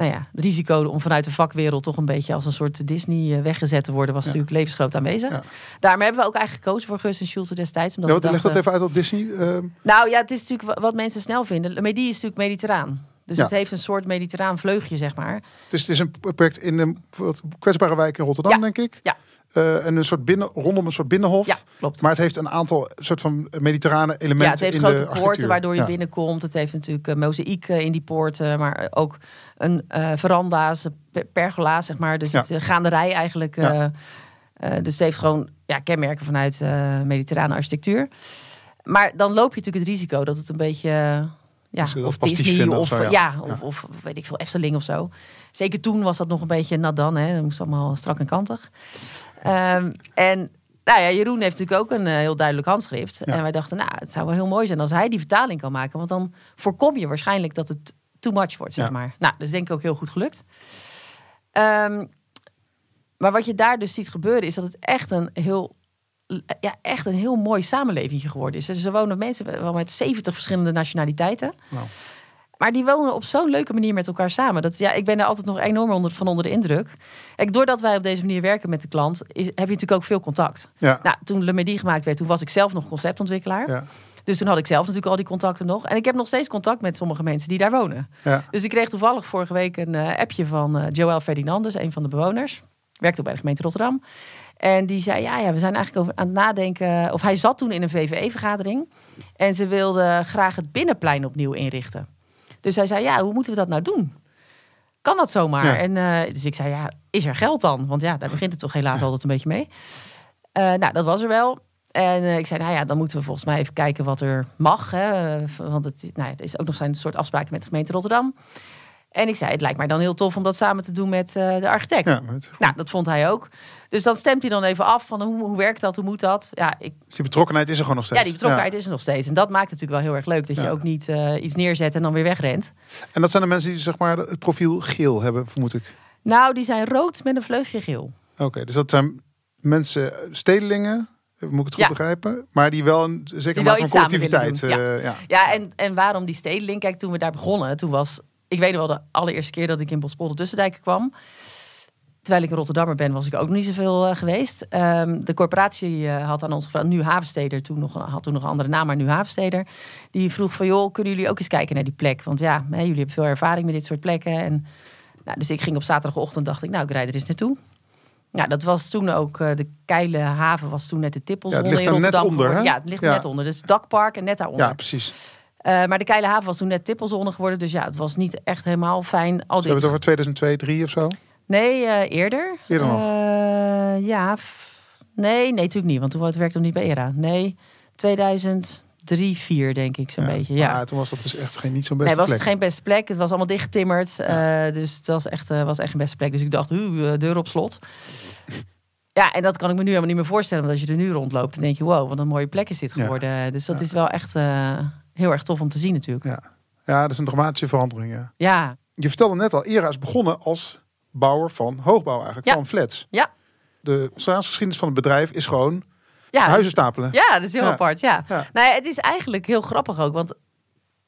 nou ja, het risico om vanuit de vakwereld toch een beetje als een soort Disney eh, weggezet te worden, was natuurlijk levensgroot aanwezig. Daarmee hebben we ook eigenlijk gekozen voor Gus en Schulte destijds. Omdat leg dat even uit op Disney. Ehm? Nou ja, het is natuurlijk wat mensen snel vinden. Medie is natuurlijk mediterraan. Dus het heeft een soort mediterraan vleugje, zeg maar. Dus het is een project in een kwetsbare wijk in Rotterdam, denk ik. Ja. Eh, en een soort binnen, rondom een soort binnenhof. Ja, klopt. Maar het heeft een aantal soort van mediterrane elementen. Ja, het heeft in grote poorten waardoor je binnenkomt. Het heeft natuurlijk eh, mozaïeken in die poorten, maar ook een uh, veranda's, pergola, zeg maar. Dus ja. het gaanderij eigenlijk. dus het heeft gewoon ja, kenmerken vanuit mediterrane architectuur. Maar dan loop je natuurlijk het risico dat het een beetje ja, of Disney vinden, of, ja. of, weet ik veel, Efteling of zo. Zeker toen was dat nog een beetje nadan, hè. Dat moest allemaal strak en kantig. Ehm, en nou ja, Jeroen heeft natuurlijk ook een eh, heel duidelijk handschrift. En wij dachten, nou, het zou wel heel mooi zijn als hij die vertaling kan maken. Want dan voorkom je waarschijnlijk dat het too much wordt, zeg maar. Nou, dus denk ik ook heel goed gelukt. Ehm, maar wat je daar dus ziet gebeuren, is dat het echt een heel ja, echt een heel mooi samenleving geworden is. Ze dus wonen mensen wel met 70 verschillende nationaliteiten. Nou. Maar die wonen op zo'n leuke manier met elkaar samen. Dat, ja, ik ben er altijd nog enorm onder, van onder de indruk. Ik, doordat wij op deze manier werken met de klant, is, heb je natuurlijk ook veel contact. Ja. Nou, toen Le Medi gemaakt werd, toen was ik zelf nog conceptontwikkelaar. Ja. Dus toen had ik zelf natuurlijk al die contacten nog. En ik heb nog steeds contact met sommige mensen die daar wonen. Ja. Dus ik kreeg toevallig vorige week een eh, appje van eh, Joël Ferdinandes, een van de bewoners. Werkt ook bij de gemeente Rotterdam. En die zei, ja, ja, we zijn eigenlijk over aan het nadenken. Of hij zat toen in een VVE-vergadering. En ze wilden graag het binnenplein opnieuw inrichten. Dus hij zei, ja, hoe moeten we dat nou doen? Kan dat zomaar? En, eh, dus ik zei, ja, is er geld dan? Want ja, daar begint het toch helaas altijd een beetje mee. Eh, nou, dat was er wel. En eh, ik zei, nou ja, dan moeten we volgens mij even kijken wat er mag. Hè? Want het, nou, is ook nog zijn soort afspraken met de gemeente Rotterdam. En ik zei, het lijkt mij dan heel tof om dat samen te doen met de architect. Ja, nou, dat vond hij ook. Dus dan stemt hij dan even af van hoe, hoe werkt dat, hoe moet dat. Ja, ik... Dus die betrokkenheid is er gewoon nog steeds. Ja, die betrokkenheid is er nog steeds. En dat maakt het natuurlijk wel heel erg leuk. Dat je ook niet eh, iets neerzet en dan weer wegrent. En dat zijn de mensen die zeg maar het profiel geel hebben, vermoed ik. Nou, die zijn rood met een vleugje geel. Oké, dus dat zijn mensen, stedelingen, moet ik het goed begrijpen. Maar die wel een zekere mate van collectiviteit. Ja. Eh, ja. ja, en, en waarom die stedeling? Kijk, toen we daar begonnen, toen was... Ik weet nog wel de allereerste keer dat ik in Bospolder Tussendijk kwam. Terwijl ik in Rotterdammer ben, was ik ook niet zoveel eh, geweest. Ehm, de corporatie eh, had aan ons gevraagd, nu Havensteder, toen nog, had toen nog een andere naam, maar nu Havensteder. Die vroeg van, joh, kunnen jullie ook eens kijken naar die plek? Want ja, hè, jullie hebben veel ervaring met dit soort plekken. En, nou, dus ik ging op zaterdagochtend, dacht ik, nou, ik rijd er eens naartoe. Ja, dat was toen ook, eh, de Keile haven was toen net de tippels. Ja, het ligt er net onder, hè? Ja, het ligt net onder. Dus dakpark en net daaronder. Ja, precies. maar de Keile haven was toen net tippelzone geworden. Dus ja, het was niet echt helemaal fijn. Al dus hebben we het over 2002, 2003 of zo? Nee, eh, eerder. Eerder nog? Eh, ja. Nee, nee, natuurlijk niet. Want toen werkte ik niet bij ERA. Nee, 2003 drie, vier, denk ik, zo'n beetje. Ja. toen was dat dus echt geen, niet zo'n beste plek. Nee, was het geen beste plek. Het was allemaal dichtgetimmerd. Ja. Eh, dus het was echt, uh, was echt geen beste plek. Dus ik dacht, uh, deur op slot. Ja, en dat kan ik me nu helemaal niet meer voorstellen. Want als je er nu rondloopt, dan denk je, wow, wat een mooie plek is dit geworden. Dus dat is wel echt heel erg tof om te zien natuurlijk. Ja, ja dat is een dramatische verandering, ja. Je vertelde net al, ERA is begonnen als bouwer van hoogbouw eigenlijk, van flats. Ja. De ontstaansgeschiedenis van het bedrijf is gewoon ja, dus- huizen stapelen. Ja, dat is heel apart. Ja. Nou ja, het is eigenlijk heel grappig ook, want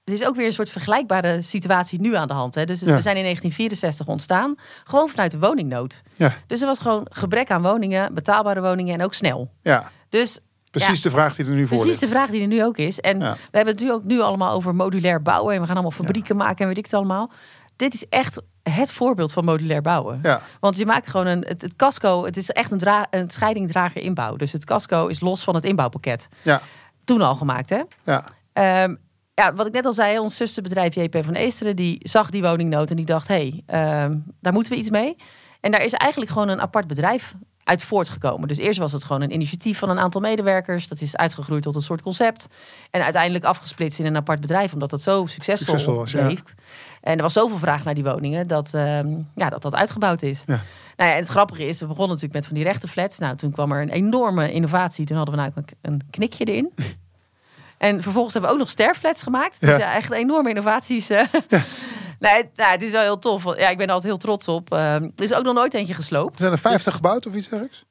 het is ook weer een soort vergelijkbare situatie nu aan de hand. Hè. Dus we zijn in 1964 ontstaan, gewoon vanuit de woningnood. Ja. Dus er was gewoon gebrek aan woningen, betaalbare woningen en ook snel. Ja. Dus Precies de vraag die er nu voor Precies de vraag die er nu ook is. En we hebben het nu ook nu allemaal over modulair bouwen. En we gaan allemaal fabrieken maken en weet ik het allemaal. Dit is echt het voorbeeld van modulair bouwen. Ja. Want je maakt gewoon een. Het, casco, het is echt een, dra, een scheiding drager inbouw. Dus het casco is los van het inbouwpakket. Ja. Toen al gemaakt, hè? Ja. Ehm, ja, wat ik net al zei, ons zusterbedrijf JP van Eesteren, die zag die woningnood en die dacht, hé, hey, ehm, daar moeten we iets mee. En daar is eigenlijk gewoon een apart bedrijf uit voortgekomen. Dus eerst was het gewoon een initiatief van een aantal medewerkers. Dat is uitgegroeid tot een soort concept. En uiteindelijk afgesplitst in een apart bedrijf, omdat dat zo succesvol, succesvol was. Ja. En er was zoveel vraag naar die woningen dat ehm, ja, dat, dat uitgebouwd is. Ja. Nou ja, en het grappige is, we begonnen natuurlijk met van die rechte flats. Nou, toen kwam er een enorme innovatie. Toen hadden we nou een knikje erin. en vervolgens hebben we ook nog sterflats gemaakt. Dus ja, echt enorme innovaties. Eh. Nee, het, nou, het is wel heel tof. Ja, ik ben er altijd heel trots op. Ehm, er is ook nog nooit eentje gesloopt. Zijn er 50 dus- gebouwd of iets ergens?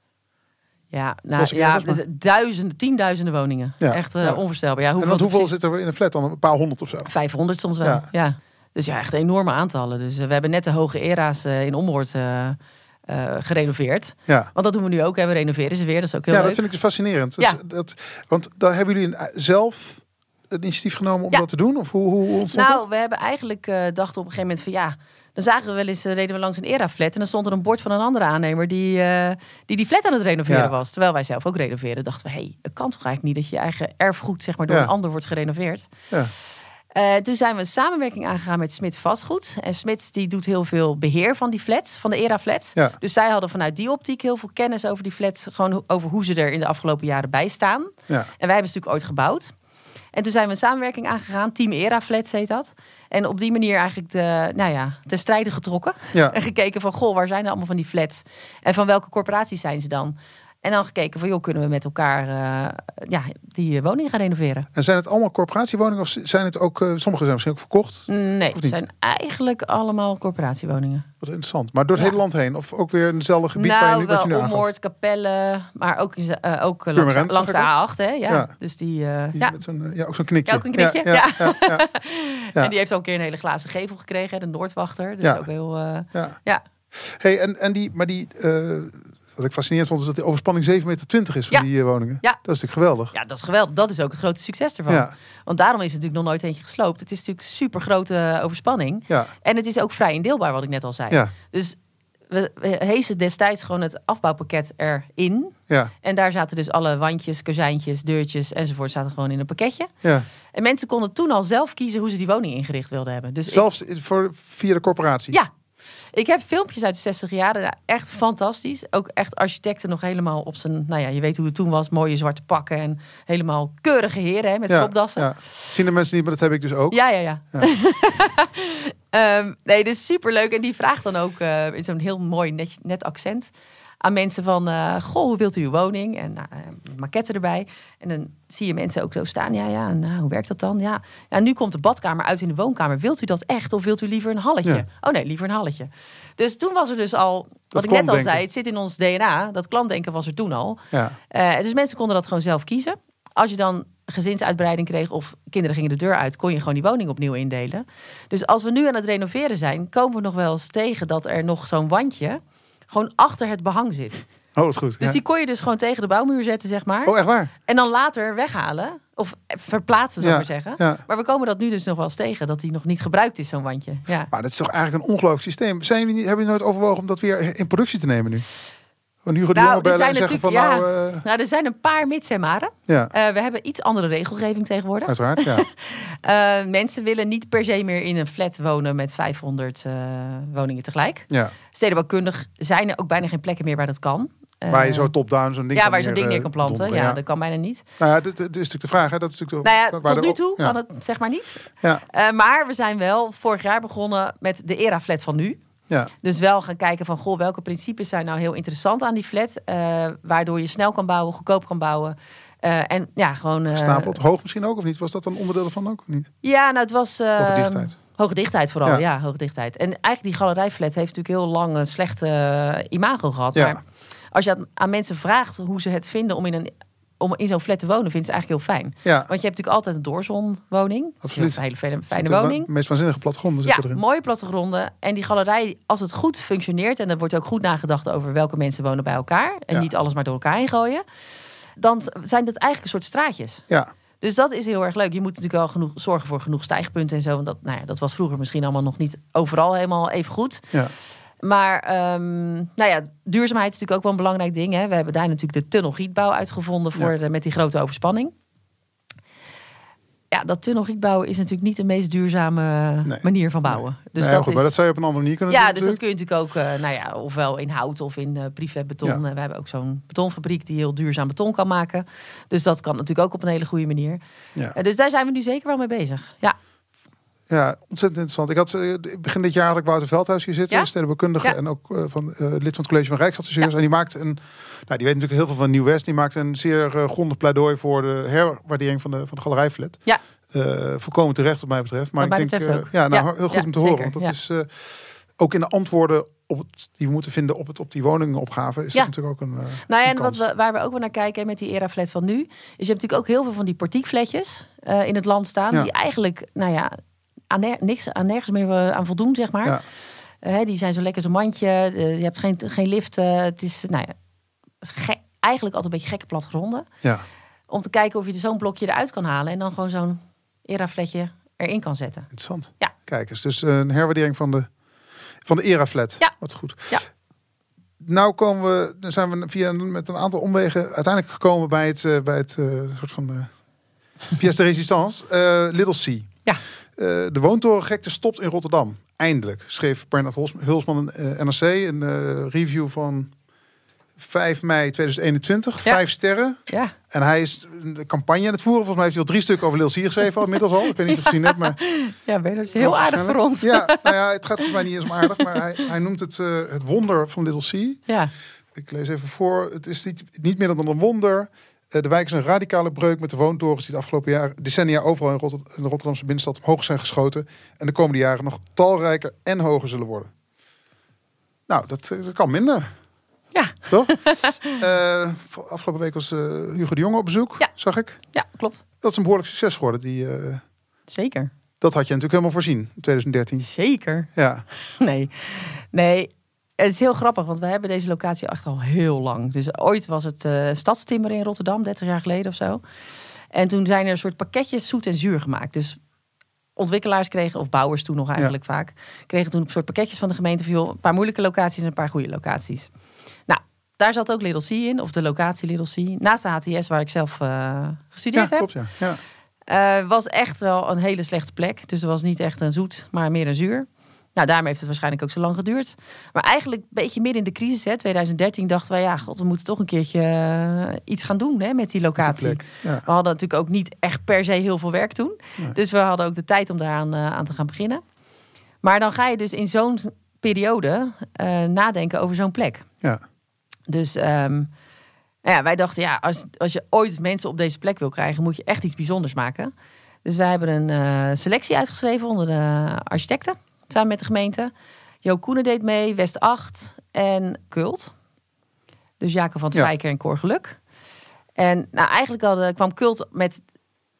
Ja, nou, ja duizenden, tienduizenden woningen. Ja, Echt eh, onvoorstelbaar. Ja, hoeveel en hoeveel zit er in een flat dan? Een paar honderd of zo? 500 soms wel, ja. Dus ja, echt enorme aantallen. Dus eh, we hebben net de hoge era's eh, in Omhoort eh, gerenoveerd. Ja. Want dat doen we nu ook. Hè. We renoveren ze weer. Dat is ook heel ja, leuk. Ja, dat vind ik dus fascinerend. Dus ja. dat, want daar hebben jullie zelf het initiatief genomen om dat te doen? Of hoe, hoe ontstond nou, we hebben eigenlijk uh, dachten op een gegeven moment van ja... Dan zagen we wel eens, reden we langs een era-flat... en dan stond er een bord van een andere aannemer die die, die flat aan het renoveren was. Terwijl wij zelf ook renoveerden. dachten we, hé, hey, het kan toch eigenlijk niet... dat je eigen erfgoed zeg maar, door een ander wordt gerenoveerd. Ja. Eh, toen zijn we een samenwerking aangegaan met Smit Vastgoed. En Smit die doet heel veel beheer van die flats, van de ERA flats. Dus zij hadden vanuit die optiek heel veel kennis over die flats. Gewoon over hoe ze er in de afgelopen jaren bij staan. Ja. En wij hebben ze natuurlijk ooit gebouwd. En toen zijn we een samenwerking aangegaan. Team ERA flats heet dat. En op die manier eigenlijk de, nou ja, ten strijde getrokken. En gekeken van, goh, waar zijn er nou allemaal van die flats? En van welke corporaties zijn ze dan? En dan gekeken van, joh, kunnen we met elkaar eh, ja, die eh, woning gaan renoveren. En zijn het allemaal corporatiewoningen of zijn het ook, uh, sommige zijn misschien ook verkocht? Nee, het zijn eigenlijk allemaal corporatiewoningen. Wat interessant. Maar door het hele land heen? Of ook weer in hetzelfde gebied waar je nu, wat nou, je nu Ommoord, Capelle, maar ook, ook langs, de A8. Hè? Ja. Dus die, die ja. Zo'n, ja, ook zo'n knikje. Ja, ja. en die heeft ook een keer een hele glazen gevel gekregen, de Noordwachter. Dus ook heel, ja. ja. Hey, en, en die, maar die, wat ik fascinerend vond is dat de overspanning 7,20 meter is voor die eh, woningen. Ja. Dat is natuurlijk geweldig. Ja, dat is geweldig. Dat is ook het grote succes ervan. Ja. Want daarom is het natuurlijk nog nooit eentje gesloopt. Het is natuurlijk super grote eh, overspanning. Ja. En het is ook vrij indeelbaar, wat ik net al zei. Ja. Dus we, hezen destijds gewoon het afbouwpakket erin. Ja. En daar zaten dus alle wandjes, kozijntjes, deurtjes enzovoort zaten gewoon in een pakketje. Ja. En mensen konden toen al zelf kiezen hoe ze die woning ingericht wilden hebben. Dus Zelfs voor, via de corporatie? Ja, ik heb filmpjes uit de 60 jaren. Nou, echt fantastisch. Ook echt architecten nog helemaal op zijn... Nou ja, je weet hoe het toen was. Mooie zwarte pakken en helemaal keurige heren hè, met ja, stopdassen. Ja. Zien de mensen niet, maar dat heb ik dus ook. Ja, ja, ja. Ehm, nee, dus superleuk. En die vraagt dan ook eh, in zo'n heel mooi net, net accent aan mensen van... Eh, goh, hoe wilt u uw woning? En uh, erbij. En dan zie je mensen ook zo staan. Ja, ja, nou, hoe werkt dat dan? Ja. ja, nu komt de badkamer uit in de woonkamer. Wilt u dat echt of wilt u liever een halletje? Oh nee, liever een halletje. Dus toen was er dus al... Wat ik net al zei, het zit in ons DNA. Dat klantdenken was er toen al. Ja. Eh, dus mensen konden dat gewoon zelf kiezen. Als je dan gezinsuitbreiding kreeg of kinderen gingen de deur uit, kon je gewoon die woning opnieuw indelen. Dus als we nu aan het renoveren zijn, komen we nog wel eens tegen dat er nog zo'n wandje gewoon achter het behang zit. Oh, dat is goed. Dus die kon je dus gewoon tegen de bouwmuur zetten, zeg maar. Oh, echt waar? En dan later weghalen. Of verplaatsen, zou ik maar zeggen. Ja. Maar we komen dat nu dus nog wel eens tegen. Dat die nog niet gebruikt is, zo'n wandje. Ja. Maar dat is toch eigenlijk een ongelooflijk systeem. Zijn jullie niet, hebben jullie nooit overwogen om dat weer in productie te nemen nu? Een Hugo nou, van ja, nou, eh, nou... er zijn een paar mits en Ja. Eh, we hebben iets andere regelgeving tegenwoordig. Uiteraard, ja. Eh, mensen willen niet per se meer in een flat wonen met 500 woningen tegelijk. Ja. Stedenbouwkundig zijn er ook bijna geen plekken meer waar dat kan. Waar je zo top-down zo'n ding Ja, waar zo'n ding neer kan planten. ja. dat kan bijna niet. Nou ja, dit, is natuurlijk de vraag. Hè? Dat is natuurlijk nou ja, tot nu toe kan het zeg maar niet. Ja. maar we zijn wel vorig jaar begonnen met de era-flat van nu. Ja. Dus wel gaan kijken van goh, welke principes zijn nou heel interessant aan die flat. Eh, waardoor je snel kan bouwen, goedkoop kan bouwen. Uh, en ja, gewoon. Uh, Hoog misschien ook of niet? Was dat dan onderdeel van ook of niet? Ja, nou het was. Ehm, hoge dichtheid. Hoge dichtheid vooral, ja. hoge dichtheid. En eigenlijk die galerijflat heeft natuurlijk heel lang een slechte imago gehad. Maar als je aan mensen vraagt hoe ze het vinden om in een om in zo'n flat te wonen vindt het eigenlijk heel fijn. Want je hebt natuurlijk altijd een doorzonwoning. Absoluut. een hele fijne, woning. De meest waanzinnige plattegronden ja, mooie plattegronden. En die galerij, als het goed functioneert... en er wordt ook goed nagedacht over welke mensen wonen bij elkaar... en niet alles maar door elkaar heen gooien... dan zijn dat eigenlijk een soort straatjes. Ja. Dus dat is heel erg leuk. Je moet natuurlijk wel genoeg, zorgen voor genoeg stijgpunten en zo. Want dat, nou ja, dat was vroeger misschien allemaal nog niet overal helemaal even goed. Ja. Maar ehm, nou ja, duurzaamheid is natuurlijk ook wel een belangrijk ding. Hè? We hebben daar natuurlijk de tunnelgietbouw uitgevonden voor met die grote overspanning. Ja, dat tunnelgietbouwen is natuurlijk niet de meest duurzame manier van bouwen. Dus dat goed, maar dat zou je op een andere manier kunnen ja, doen. Ja, dus dat kun je natuurlijk ook, eh, nou ja, ofwel in hout of in uh, eh, beton. Eh, we hebben ook zo'n betonfabriek die heel duurzaam beton kan maken. Dus dat kan natuurlijk ook op een hele goede manier. Ja. dus daar zijn we nu zeker wel mee bezig. Ja. Ja, ontzettend interessant. Ik had eh, begin dit jaar dat ik Wouter Veldhuis hier zitten, ja? stedenbouwkundige en ook eh, van, eh, lid van het college van Rijksadviseurs. En die maakt een, nou, die weet natuurlijk heel veel van Nieuw-West. Die maakt een zeer grondig pleidooi voor de herwaardering van de, van de galerijflat. Ja. voorkomen terecht wat mij betreft. Maar ik denk, ja, nou, heel goed om te horen. Want dat is ook in de antwoorden op die we moeten vinden op, het, op die woningopgave, is ja. dat natuurlijk ook een. nou ja, en wat we, waar we ook wel naar kijken met die flat van nu, is je hebt natuurlijk ook heel veel van die portiekflatjes uh, in het land staan, die eigenlijk, nou ja, aan niks, aan nergens meer eh, aan voldoen, zeg maar. Ja. Eh, die zijn zo lekker zo'n mandje. Eh, je hebt geen, geen lift. het is nou ja, eigenlijk altijd een beetje gekke platgronden. Ja. Om te kijken of je zo'n blokje eruit kan halen. En dan gewoon zo'n erafletje erin kan zetten. Interessant. Ja. Kijk eens. Dus een herwaardering van de, van de eraflet. Ja. Wat goed. Ja. Nou komen we, dan zijn we via met een aantal omwegen uiteindelijk gekomen bij het, bij het soort van pièce de résistance. Little C. Ja. Eh, de woontorengekte stopt in Rotterdam. Eindelijk, schreef Bernard Hulsman eh, een NRC, eh, een review van 5 mei 2021. Vijf sterren. Ja. En hij is de campagne aan het voeren. Volgens mij heeft hij al drie stukken over Lil Sier geschreven inmiddels al. Ik weet niet of je het gezien hebt, maar... Ja, ben dat is heel aardig voor ons. Ja, nou ja, het gaat volgens mij niet eens om aardig, maar hij, hij noemt het het wonder van Little C. Ja. Ik lees even voor. Het is niet, niet meer dan een wonder. Eh, de wijk is een radicale breuk met de woontorens die de afgelopen jaar, decennia overal in, de Rotterdamse binnenstad omhoog zijn geschoten. En de komende jaren nog talrijker en hoger zullen worden. Nou, dat, eh, kan minder. Ja. Toch? Eh, afgelopen week was Hugo de Jonge op bezoek, ja. zag ik. Ja, klopt. Dat is een behoorlijk succes geworden. Die, Zeker. Dat had je natuurlijk helemaal voorzien in 2013. Zeker. Ja. Nee. Nee, het is heel grappig, want we hebben deze locatie echt al heel lang. Dus ooit was het uh, Stadstimmer in Rotterdam, 30 jaar geleden of zo. En toen zijn er een soort pakketjes zoet en zuur gemaakt. Dus ontwikkelaars kregen, of bouwers toen nog eigenlijk vaak, kregen toen een soort pakketjes van de gemeente van joh, een paar moeilijke locaties en een paar goede locaties. Nou, daar zat ook Little C in, of de locatie Lidl C. Naast de HTS, waar ik zelf eh, gestudeerd ja, heb. Klopt, ja. Eh, was echt wel een hele slechte plek. Dus er was niet echt een zoet, maar meer een zuur. Nou, daarmee heeft het waarschijnlijk ook zo lang geduurd. Maar eigenlijk een beetje midden in de crisis, hè, 2013, dachten wij, ja, god, we moeten toch een keertje eh, iets gaan doen hè, met die locatie. We hadden natuurlijk ook niet echt per se heel veel werk toen. Dus we hadden ook de tijd om daaraan eh, aan te gaan beginnen. Maar dan ga je dus in zo'n periode eh, nadenken over zo'n plek. Ja. Dus ehm, nou ja, wij dachten, ja, als, als je ooit mensen op deze plek wil krijgen, moet je echt iets bijzonders maken. Dus wij hebben een selectie uitgeschreven onder de architecten samen met de gemeente. Jo Koenen deed mee, West 8 en Kult. Dus Jacob van Twijker en Koor Geluk. En nou, eigenlijk hadden, kwam Kult met,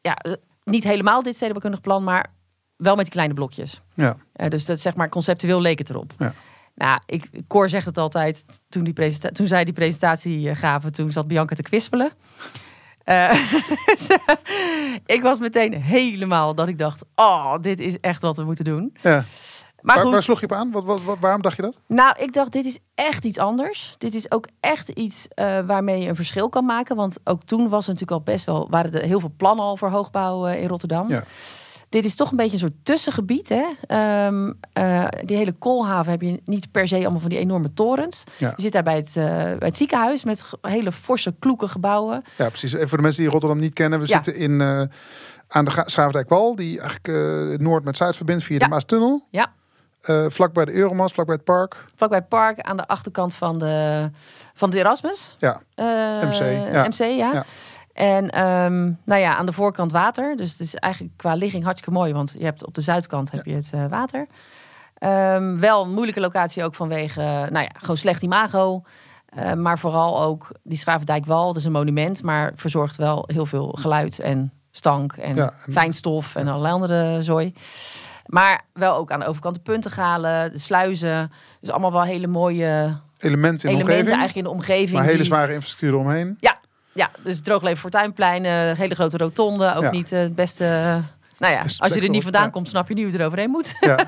ja, niet helemaal dit stedenbouwkundig plan, maar wel met die kleine blokjes. Ja. Eh, dus dat zeg maar conceptueel leek het erop. Ja. Nou, ik, Koor zegt het altijd, toen, die toen zij die presentatie eh, gaven, toen zat Bianca te kwispelen. Eh, ik was meteen helemaal dat ik dacht, oh, dit is echt wat we moeten doen. Ja. Maar waar, sloeg je op aan? Wat, waarom dacht je dat? Nou, ik dacht, dit is echt iets anders. Dit is ook echt iets eh, waarmee je een verschil kan maken. Want ook toen was er natuurlijk al best wel, waren er heel veel plannen al voor hoogbouw eh, in Rotterdam. Ja. Dit is toch een beetje een soort tussengebied. Hè? Ehm, eh, die hele koolhaven heb je niet per se allemaal van die enorme torens. Je zit daar bij het, bij het, ziekenhuis met hele forse, kloeke gebouwen. Ja, precies. En voor de mensen die Rotterdam niet kennen, we zitten in, aan de Schaafdijkwal, die eigenlijk Noord met Zuid verbindt via de Maastunnel. Ja. Uh, vlak bij de Euromast, vlakbij het park. Vlakbij het park, aan de achterkant van de, van de Erasmus. Ja, eh, MC. Ja. MC, ja. En ehm, nou ja, aan de voorkant water. Dus het is eigenlijk qua ligging hartstikke mooi. Want je hebt op de zuidkant heb je het eh, water. Ehm, wel een moeilijke locatie ook vanwege, nou ja, gewoon slecht imago. maar vooral ook die Stravendijkwal. Dat is een monument, maar verzorgt wel heel veel geluid en stank en, en... fijnstof en allerlei andere zooi. Maar wel ook aan de overkant de halen, de sluizen. Dus allemaal wel hele mooie elementen, in de omgeving. eigenlijk in de omgeving. Maar hele zware infrastructuur omheen. Ja, ja dus droogleven voor tuinpleinen, hele grote rotonde. Ook niet eh, het beste... Eh, nou ja, als je er niet vandaan komt, snap je niet hoe je eroverheen moet. Ja,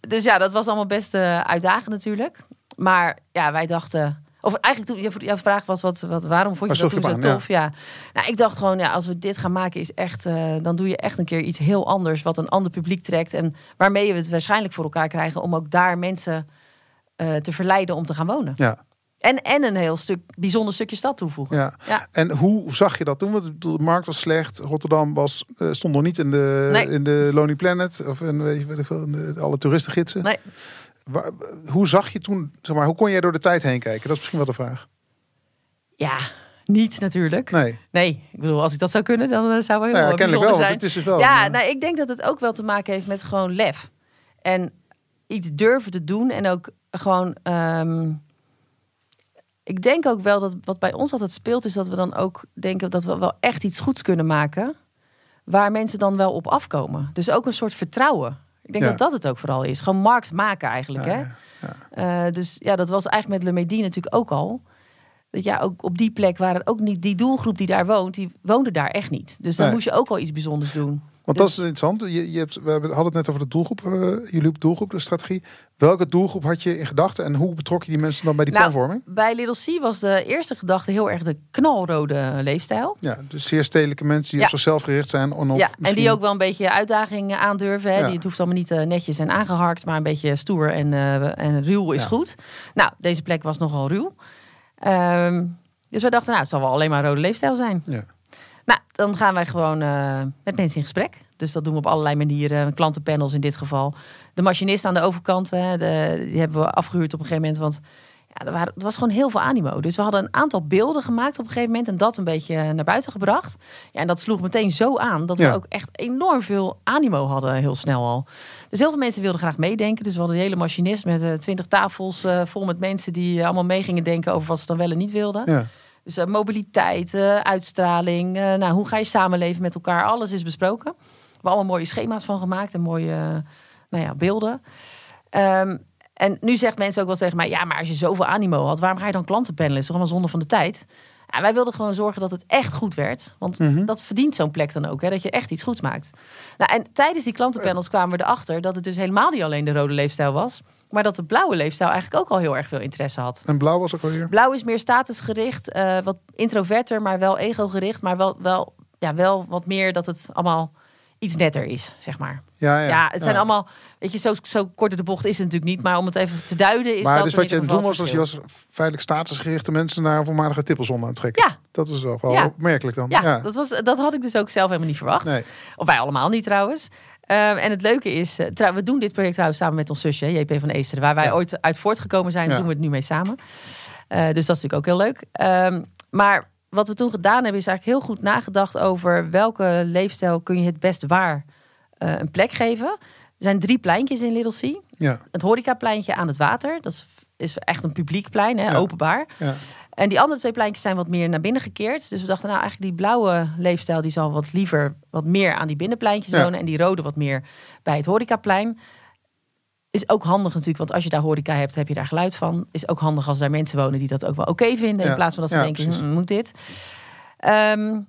dus ja, dat was allemaal best eh, uitdagend natuurlijk. Maar ja, wij dachten of eigenlijk toen jouw vraag was: wat, wat, waarom vond je oh, dat toen zo tof? Ja. Nou, ik dacht gewoon, ja, als we dit gaan maken, is echt, eh, dan doe je echt een keer iets heel anders. Wat een ander publiek trekt. En waarmee we het waarschijnlijk voor elkaar krijgen om ook daar mensen eh, te verleiden om te gaan wonen. Ja. En, en een heel stuk bijzonder stukje stad toevoegen. Ja. ja. En hoe zag je dat toen? Want de markt was slecht. Rotterdam was, eh, stond nog niet in de, nee. in de Lonely Planet. Of in, weet je, in de, alle toeristengidsen. Nee hoe zag je toen, zeg maar, hoe kon jij door de tijd heen kijken? Dat is misschien wel de vraag. Ja, niet natuurlijk. Nee. Nee, ik bedoel, als ik dat zou kunnen, dan eh, zou we heel nou ja, bijzonder wel, zijn. Het is dus wel ja, eh, nou, ik denk dat het ook wel te maken heeft met gewoon lef. En iets durven te doen en ook gewoon... Ehm, ik denk ook wel dat wat bij ons altijd speelt, is dat we dan ook denken dat we wel echt iets goeds kunnen maken. Waar mensen dan wel op afkomen. Dus ook een soort vertrouwen. Ik denk dat dat het ook vooral is. Gewoon markt maken eigenlijk. hè? Eh, dus ja, dat was eigenlijk met Le medie natuurlijk ook al. Dat ja, ook op die plek waren ook niet die doelgroep die daar woont, die woonde daar echt niet. Dus dan moest je ook al iets bijzonders doen. Want dat is interessant. Je, je hebt, we hadden het net over de doelgroep, uh, jullie doelgroep, de strategie. Welke doelgroep had je in gedachten en hoe betrok je die mensen dan bij die nou, Bij Little C was de eerste gedachte heel erg de knalrode leefstijl. Ja, dus zeer stedelijke mensen die ja. op zichzelf gericht zijn. ja, misschien... en die ook wel een beetje uitdagingen aandurven. Hè? Die, het hoeft allemaal niet eh, netjes en aangeharkt, maar een beetje stoer en, eh, en ruw is goed. Nou, deze plek was nogal ruw. Ehm, dus we dachten, nou, het zal wel alleen maar rode leefstijl zijn. Ja. Nou, dan gaan wij gewoon eh, met mensen in gesprek. Dus dat doen we op allerlei manieren. Klantenpanels in dit geval. De machinist aan de overkant, hè, de, die hebben we afgehuurd op een gegeven moment. Want ja, er, waren, was gewoon heel veel animo. Dus we hadden een aantal beelden gemaakt op een gegeven moment. En dat een beetje naar buiten gebracht. Ja, en dat sloeg meteen zo aan dat we ook echt enorm veel animo hadden. Heel snel al. Dus heel veel mensen wilden graag meedenken. Dus we hadden een hele machinist met eh, twintig tafels eh, vol met mensen die allemaal mee gingen denken over wat ze dan wel en niet wilden. Ja. Dus eh, mobiliteit, eh, uitstraling, eh, nou, hoe ga je samenleven met elkaar, alles is besproken. We hebben allemaal mooie schema's van gemaakt en mooie nou ja, beelden. Ehm, en nu zegt mensen ook wel tegen mij, ja, maar als je zoveel animo had, waarom ga je dan klantenpanelen? is toch allemaal zonde van de tijd? Ja, wij wilden gewoon zorgen dat het echt goed werd. Want mhm. dat verdient zo'n plek dan ook, hè, dat je echt iets goeds maakt. Nou, en tijdens die klantenpanels kwamen we erachter dat het dus helemaal niet alleen de rode leefstijl was. Maar dat de blauwe leefstijl eigenlijk ook al heel erg veel interesse had. En blauw was ook hier. Blauw is meer statusgericht, uh, wat introverter, maar wel ego-gericht. Maar wel, wel, ja, wel wat meer dat het allemaal iets netter is, zeg maar. Ja, ja. ja het zijn allemaal, weet je, zo, zo kort de bocht is het natuurlijk niet, maar om het even te duiden is. Maar dus wat je aan was, als je als feitelijk statusgerichte mensen naar voormalige tippelzon aan het trekken. Ja, dat was wel ja. opmerkelijk dan. Ja, Dat, was, dat had ik dus ook zelf helemaal niet verwacht. Nee. Of wij allemaal niet trouwens. Ehm, en het leuke is, eh, we doen dit project trouwens samen met ons zusje, JP van Eester. Waar wij ooit uit voortgekomen zijn, doen we het nu mee samen. Eh, dus dat is natuurlijk ook heel leuk. Ehm, maar wat we toen gedaan hebben, is eigenlijk heel goed nagedacht over welke leefstijl kun je het best waar eh, een plek geven. Er zijn drie pleintjes in Little Sea. Ja. Het horecapleintje aan het water, dat is is echt een publiek plein, hè, openbaar. Ja. En die andere twee pleintjes zijn wat meer naar binnen gekeerd. Dus we dachten, nou eigenlijk die blauwe leefstijl... die zal wat liever wat meer aan die binnenpleintjes wonen... en die rode wat meer bij het horecaplein. Is ook handig natuurlijk, want als je daar horeca hebt... heb je daar geluid van. Is ook handig als daar mensen wonen die dat ook wel oké vinden... in plaats van dat ze denken, je hm, moet dit? Um,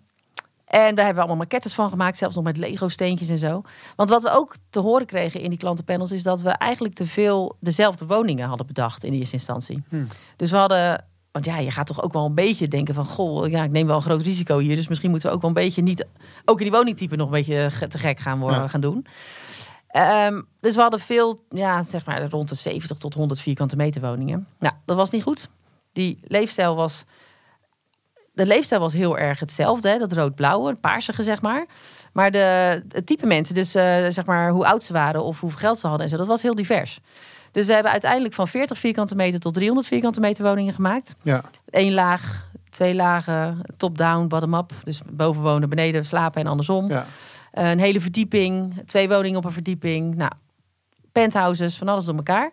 en daar hebben we allemaal maquettes van gemaakt, zelfs nog met Lego-steentjes en zo. Want wat we ook te horen kregen in die klantenpanels is dat we eigenlijk te veel dezelfde woningen hadden bedacht in eerste instantie. Hm. Dus we hadden want ja, je gaat toch ook wel een beetje denken van... goh, ja, ik neem wel een groot risico hier... dus misschien moeten we ook wel een beetje niet... ook in die woningtype nog een beetje te gek gaan, worden, gaan doen. Ehm, dus we hadden veel, ja, zeg maar rond de 70 tot 100 vierkante meter woningen. Nou, dat was niet goed. Die leefstijl was de leefstijl was heel erg hetzelfde. Hè? Dat rood-blauwe, paarsige zeg maar. Maar de, het type mensen, dus eh, zeg maar hoe oud ze waren of hoeveel geld ze hadden en zo, dat was heel divers. Dus we hebben uiteindelijk van 40 vierkante meter tot 300 vierkante meter woningen gemaakt. Ja. Eén laag, twee lagen, top-down, bottom-up. Dus boven wonen, beneden slapen en andersom. Ja. een hele verdieping, twee woningen op een verdieping. Nou, penthouses, van alles door elkaar.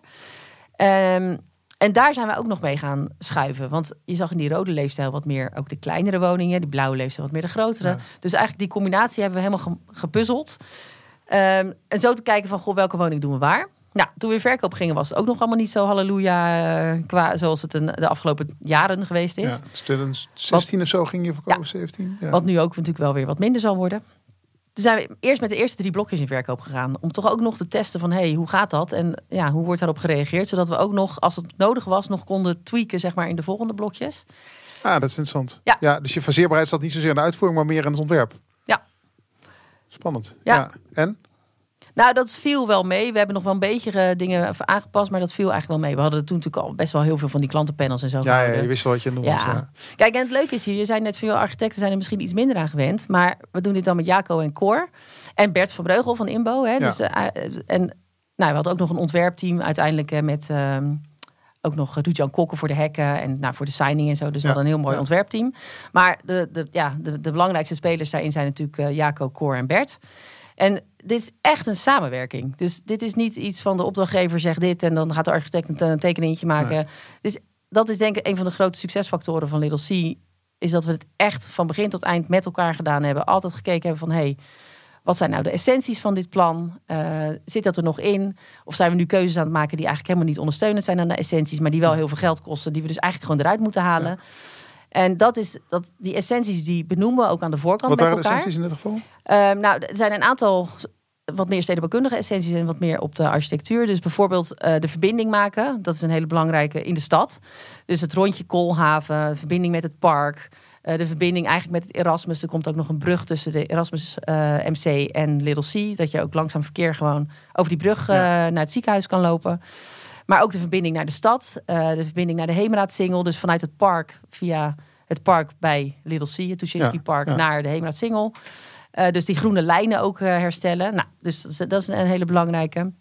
Ehm, en daar zijn we ook nog mee gaan schuiven. Want je zag in die rode leefstijl wat meer ook de kleinere woningen. Die blauwe leefstijl wat meer de grotere. Dus eigenlijk die combinatie hebben we helemaal gepuzzeld. Ehm, en zo te kijken van, goh, welke woning doen we waar? Nou, toen we in verkoop gingen was het ook nog allemaal niet zo halleluja eh, qua zoals het de afgelopen jaren geweest is. Ja, 16 of zo ging je verkopen, 17. Ja. Wat nu ook natuurlijk wel weer wat minder zal worden dus zijn we eerst met de eerste drie blokjes in verkoop gegaan. Om toch ook nog te testen van, hey, hoe gaat dat? En ja, hoe wordt daarop gereageerd? Zodat we ook nog, als het nodig was, nog konden tweaken zeg maar, in de volgende blokjes. Ah, dat is interessant. Ja. ja dus je faseerbaarheid zat niet zozeer in de uitvoering, maar meer in het ontwerp. Ja. Spannend. ja. En? Nou, dat viel wel mee. We hebben nog wel een beetje eh, dingen aangepast, maar dat viel eigenlijk wel mee. We hadden er toen natuurlijk al best wel heel veel van die klantenpanels en zo. Ja, ja je wist wel wat je noemde. Kijk, en het leuke is hier, je zei net veel architecten zijn er misschien iets minder aan gewend. Maar we doen dit dan met Jaco en Cor. En Bert van Breugel van inbo. Hè? Dus, eh, eh, en nou, we hadden ook nog een ontwerpteam uiteindelijk met ehm, ook nog Ruud-Jan Kokken voor de hekken en nou, voor de signing en zo. Dus ja, wel een heel mooi ontwerpteam. Maar de, de, ja, de, de belangrijkste spelers daarin zijn natuurlijk Jaco, Cor en Bert. En dit is echt een samenwerking. Dus dit is niet iets van de opdrachtgever zegt dit en dan gaat de architect een tekeningetje maken. Dus dat is denk ik een van de grote succesfactoren van Little C. Is dat we het echt van begin tot eind met elkaar gedaan hebben. Altijd gekeken hebben van hey, wat zijn nou de essenties van dit plan? Eh, zit dat er nog in? Of zijn we nu keuzes aan het maken die eigenlijk helemaal niet ondersteunend zijn aan de essenties, maar die wel heel veel geld kosten, die we dus eigenlijk gewoon eruit moeten halen? En dat is dat, die essenties die benoemen we ook aan de voorkant. Wat met waren elkaar. de essenties in dit geval? Ehm, nou, er zijn een aantal wat meer stedenbouwkundige essenties en wat meer op de architectuur. Dus bijvoorbeeld eh, de verbinding maken. Dat is een hele belangrijke in de stad. Dus het rondje Koolhaven, de verbinding met het park. Eh, de verbinding eigenlijk met het Erasmus. Er komt ook nog een brug tussen de Erasmus eh, MC en Little C. Dat je ook langzaam verkeer gewoon over die brug naar het ziekenhuis kan lopen. Maar ook de verbinding naar de stad, eh, de verbinding naar de Heemraad-Singel. Dus vanuit het park, via het park bij Little Sea, het Tuschinski Park, naar de Heemraad-Singel. Eh, dus die groene lijnen ook eh, herstellen. Nou, dus dat is, een, hele belangrijke.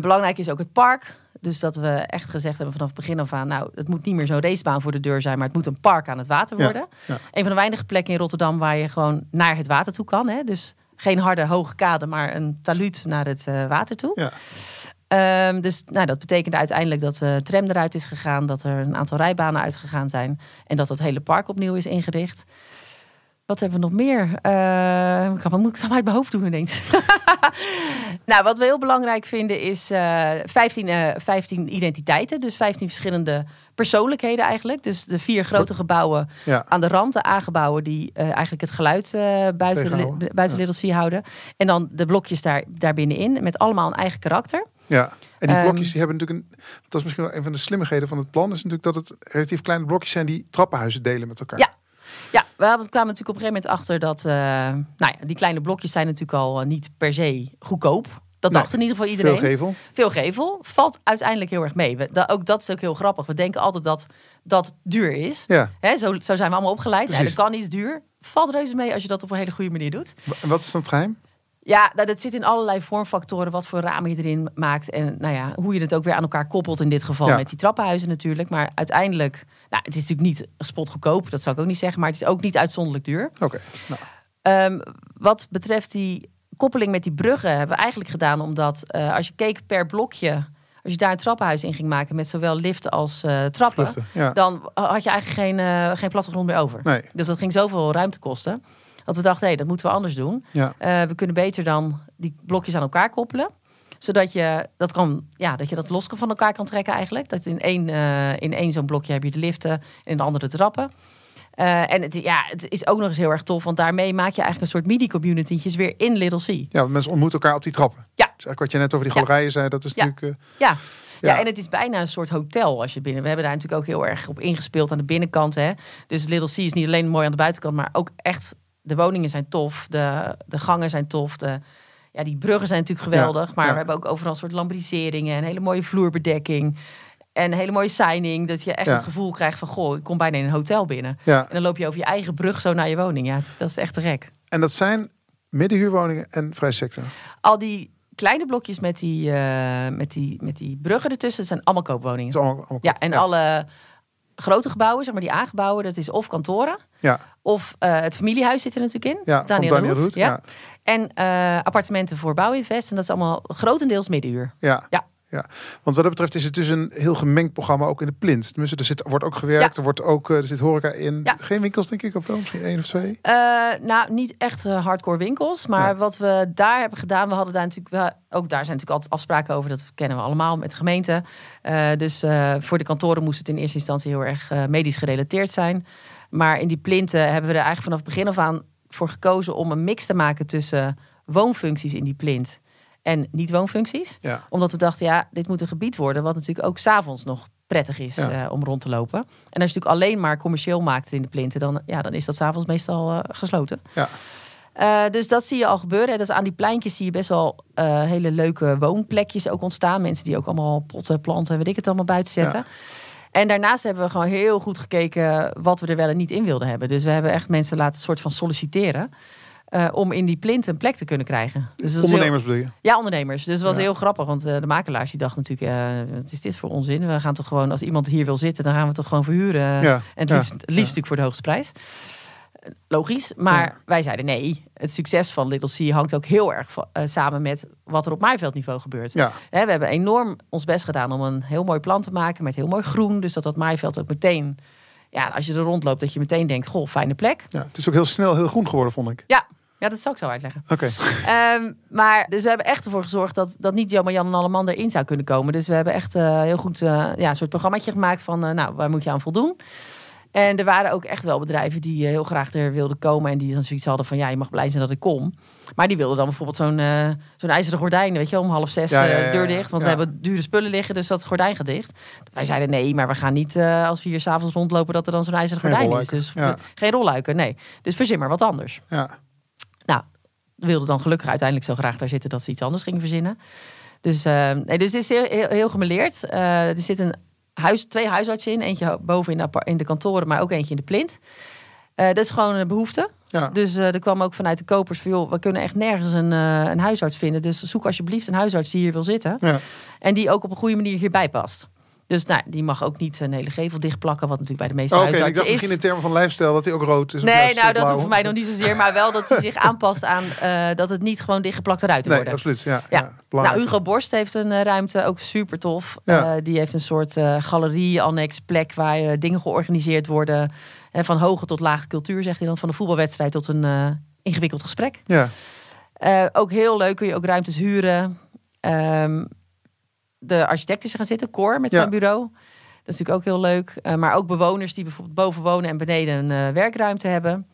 belangrijk is ook het park. Dus dat we echt gezegd hebben vanaf het begin af aan... nou, het moet niet meer zo'n racebaan voor de deur zijn... maar het moet een park aan het water worden. Ja, een van de weinige plekken in Rotterdam waar je gewoon naar het water toe kan. Hè? Dus geen harde hoge kade, maar een taluut naar het water toe. Ja. Ehm, dus nou, dat betekende uiteindelijk dat de eh, tram eruit is gegaan, dat er een aantal rijbanen uitgegaan zijn en dat het hele park opnieuw is ingericht. Wat hebben we nog meer? Uh, ik ga, wat moet ik uit mijn hoofd doen ineens? nou, wat we heel belangrijk vinden is uh, 15, 15 identiteiten. Dus 15 verschillende persoonlijkheden eigenlijk. Dus de vier grote gebouwen aan de rand. De a die eh, eigenlijk het geluid eh, buiten, buiten Little Sea houden. En dan de blokjes daar, daar met allemaal een eigen karakter. Ja. En die ehm, blokjes die hebben natuurlijk een. Dat is misschien wel een van de slimmigheden van het plan. Is natuurlijk dat het relatief kleine blokjes zijn die trappenhuizen delen met elkaar. Ja. Ja, we kwamen natuurlijk op een gegeven moment achter dat eh, nou ja, die kleine blokjes zijn natuurlijk al eh, niet per se goedkoop. Dat dacht in ieder geval iedereen. Veel gevel. Veel gevel. Valt uiteindelijk heel erg mee. ook dat is ook heel grappig. We denken altijd dat dat duur is. Ja. Hè, zo, zo zijn we allemaal opgeleid. En ja, dat kan iets duur. Valt reuze mee als je dat op een hele goede manier doet. En wat is dan het geheim? Ja, nou, dat zit in allerlei vormfactoren, wat voor ramen je erin maakt. En nou ja, hoe je het ook weer aan elkaar koppelt in dit geval met die trappenhuizen natuurlijk. Maar uiteindelijk, nou, het is natuurlijk niet spotgoedkoop, dat zou ik ook niet zeggen. Maar het is ook niet uitzonderlijk duur. Oké. nou. Ehm, wat betreft die koppeling met die bruggen hebben we eigenlijk gedaan omdat eh, als je keek per blokje, als je daar een trappenhuis in ging maken met zowel lift als eh, trappen, dan had je eigenlijk geen, eh, geen plattegrond meer over. Dus dat ging zoveel ruimte kosten. Dat we dachten, hé, dat moeten we anders doen. Ja. Eh, we kunnen beter dan die blokjes aan elkaar koppelen zodat je dat, kan, ja, dat je dat los van elkaar kan trekken eigenlijk. Dat in één, eh, in één zo'n blokje heb je de liften en in de andere trappen. Eh, en het, ja, het is ook nog eens heel erg tof, want daarmee maak je eigenlijk een soort midi-communitytjes weer in Little C. Ja, mensen ontmoeten elkaar op die trappen. Ja. Dus eigenlijk wat je net over die galerijen zei, dat is natuurlijk... ja. Ja. en het is bijna een soort hotel als je binnen. We hebben daar natuurlijk ook heel erg op ingespeeld aan de binnenkant. Hè? Dus Little C is niet alleen mooi aan de buitenkant, maar ook echt de woningen zijn tof, de, de gangen zijn tof, de, ja, die bruggen zijn natuurlijk geweldig. maar we hebben ook overal soort lambriseringen en hele mooie vloerbedekking. En een hele mooie signing, dat je echt het gevoel krijgt van... goh, ik kom bijna in een hotel binnen. En dan loop je over je eigen brug zo naar je woning. Ja, dat is, echt te gek. En dat zijn middenhuurwoningen en vrijsector? Al die kleine blokjes met die, eh, met die, met die bruggen ertussen, dat zijn allemaal koopwoningen. allemaal koop. Ja, en alle grote gebouwen, zeg maar die aangebouwen, dat is of kantoren. Ja. Of eh, het familiehuis zit er natuurlijk in. Ja, Daniel, Daniel Roet, Ja. En eh, appartementen voor bouwinvest. En dat is allemaal grotendeels middenuur. Ja. ja ja. Want wat dat betreft is het dus een heel gemengd programma ook in de plint. er zit, wordt ook gewerkt, er, wordt ook, eh, er zit horeca in. Geen winkels, denk ik, of wel? Misschien één of twee? Uh, nou, niet echt eh, hardcore winkels. Maar wat we daar hebben gedaan, we hadden daar natuurlijk... wel ook daar zijn natuurlijk altijd afspraken over, dat kennen we allemaal met de gemeente. dus voor de kantoren moest het in eerste instantie heel erg medisch gerelateerd zijn. Maar in die plinten hebben we er eigenlijk vanaf begin af aan voor gekozen om een mix te maken tussen woonfuncties in die plint en niet-woonfuncties. Ja. Omdat we dachten, ja, dit moet een gebied worden wat natuurlijk ook s'avonds nog prettig is eh, om rond te lopen. En als je natuurlijk alleen maar commercieel maakt in de plinten, dan, ja, dan is dat s'avonds meestal eh, gesloten. Ja. Eh, dus dat zie je al gebeuren. Dus aan die pleintjes zie je best wel hele leuke woonplekjes ook ontstaan. Mensen die ook allemaal potten, planten, weet ik het allemaal buiten zetten. En daarnaast hebben we gewoon heel goed gekeken wat we er wel en niet in wilden hebben. Dus we hebben echt mensen laten soort van solliciteren. Eh, om in die plint een plek te kunnen krijgen. Dus ondernemers bedoel je? Ja, ondernemers. Dus het was heel grappig, want eh, de makelaars die dachten natuurlijk, het eh, is dit voor onzin? We gaan toch gewoon, als iemand hier wil zitten, dan gaan we toch gewoon verhuren. En het liefst, het liefst natuurlijk voor de hoogste prijs. Logisch, maar wij zeiden nee. Het succes van Little C hangt ook heel erg samen met wat er op maaiveldniveau gebeurt. Hè, we hebben enorm ons best gedaan om een heel mooi plan te maken met heel mooi groen. Dus dat dat maaiveld ook meteen, ja, als je er rondloopt, dat je meteen denkt, goh, fijne plek. Ja, het is ook heel snel heel groen geworden, vond ik. Ja, ja, dat zal ik zo uitleggen. Oké. Ehm, maar dus we hebben echt ervoor gezorgd dat, dat niet Jammer Jan en Alleman erin zou kunnen komen. Dus we hebben echt uh, heel goed eh, ja, een soort programmaatje gemaakt van, eh, nou, waar moet je aan voldoen? En er waren ook echt wel bedrijven die heel graag er wilden komen. En die dan zoiets hadden van, ja, je mag blij zijn dat ik kom. Maar die wilden dan bijvoorbeeld zo'n zo'n ijzeren gordijn, weet je om half zes deur dicht. Want we hebben dure spullen liggen, dus dat gordijn gedicht. Wij zeiden, nee, maar we gaan niet als we hier s'avonds rondlopen dat er dan zo'n ijzeren gordijn is. Dus geen rolluiken, nee. Dus verzin maar wat anders. Ja wilde dan gelukkig uiteindelijk zo graag daar zitten dat ze iets anders ging verzinnen. Dus, uh, nee, dus het is heel, heel, gemeleerd. Uh, er zitten huis, twee huisartsen in. Eentje boven in de, in de kantoren, maar ook eentje in de plint. Eh, dat is gewoon een behoefte. Ja. Dus er kwam ook vanuit de kopers van... joh, we kunnen echt nergens een, een huisarts vinden. Dus zoek alsjeblieft een huisarts die hier wil zitten. Ja. En die ook op een goede manier hierbij past. Dus nou, die mag ook niet zijn hele gevel dichtplakken, wat natuurlijk bij de meeste oh, okay. huisartsen ik dacht misschien in termen van lifestyle dat hij ook rood is. Nee, nou dat hoeft voor mij nog niet zozeer, maar wel dat hij zich aanpast aan eh, dat het niet gewoon dichtgeplakte ruiten nee, worden. absoluut. Ja, ja. nou, Hugo Borst heeft een eh, ruimte, ook super tof. Ja. Eh, die heeft een soort galerie, annex, plek waar dingen georganiseerd worden. En van hoge tot lage cultuur, zegt hij dan. Van een voetbalwedstrijd tot een ingewikkeld gesprek. Ja. ook heel leuk, kun je ook ruimtes huren. Ehm, de architect is gaan zitten, Cor, met zijn bureau. Dat is natuurlijk ook heel leuk. Eh, maar ook bewoners die bijvoorbeeld boven wonen en beneden een eh, werkruimte hebben.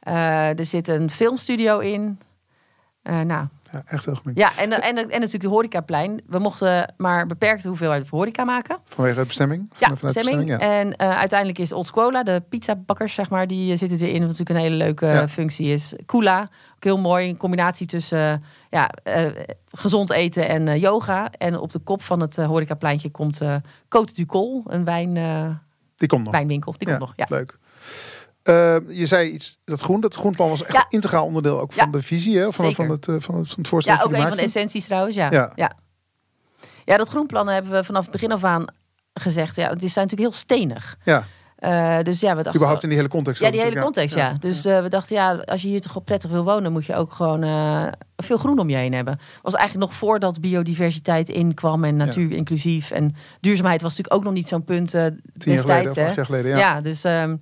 Eh, er zit een filmstudio in. nou, ja, echt heel gemeen. Ja, en, en, en, natuurlijk de horecaplein. We mochten maar beperkte hoeveelheid horeca maken. Vanwege de bestemming? Ja, Vanuit bestemming. ja. En eh, uiteindelijk is Old Scola, de pizzabakkers zeg maar, die eh, zitten erin. Wat natuurlijk een hele leuke functie is. Kula, ook heel mooi. Een combinatie tussen eh, ja, gezond eten en yoga. En op de kop van het horecapleintje komt Cote du Col, een wijn, die komt nog. wijnwinkel. Die komt nog, ja. Leuk. Eh, je zei iets, dat groen, dat groenplan was echt integraal onderdeel ook van de visie, hè? van, het, eh, van, het, van het voorstel. Ja, ook een van de essenties trouwens, ja. ja. Ja. dat groenplan hebben we vanaf het begin af aan gezegd. Ja, het is natuurlijk heel stenig. Ja. Uh, dus ja, we dachten. Überhaupt in die hele context. Ja, die hele context, ja. Dus we dachten, ja, als je hier toch wel prettig wil wonen, moet je ook gewoon veel groen om je heen hebben. Was eigenlijk nog voordat biodiversiteit inkwam en natuur inclusief. En duurzaamheid was natuurlijk ook nog niet zo'n punt destijds. Geleden, hè? Geleden, ja. ja. dus. Ehm,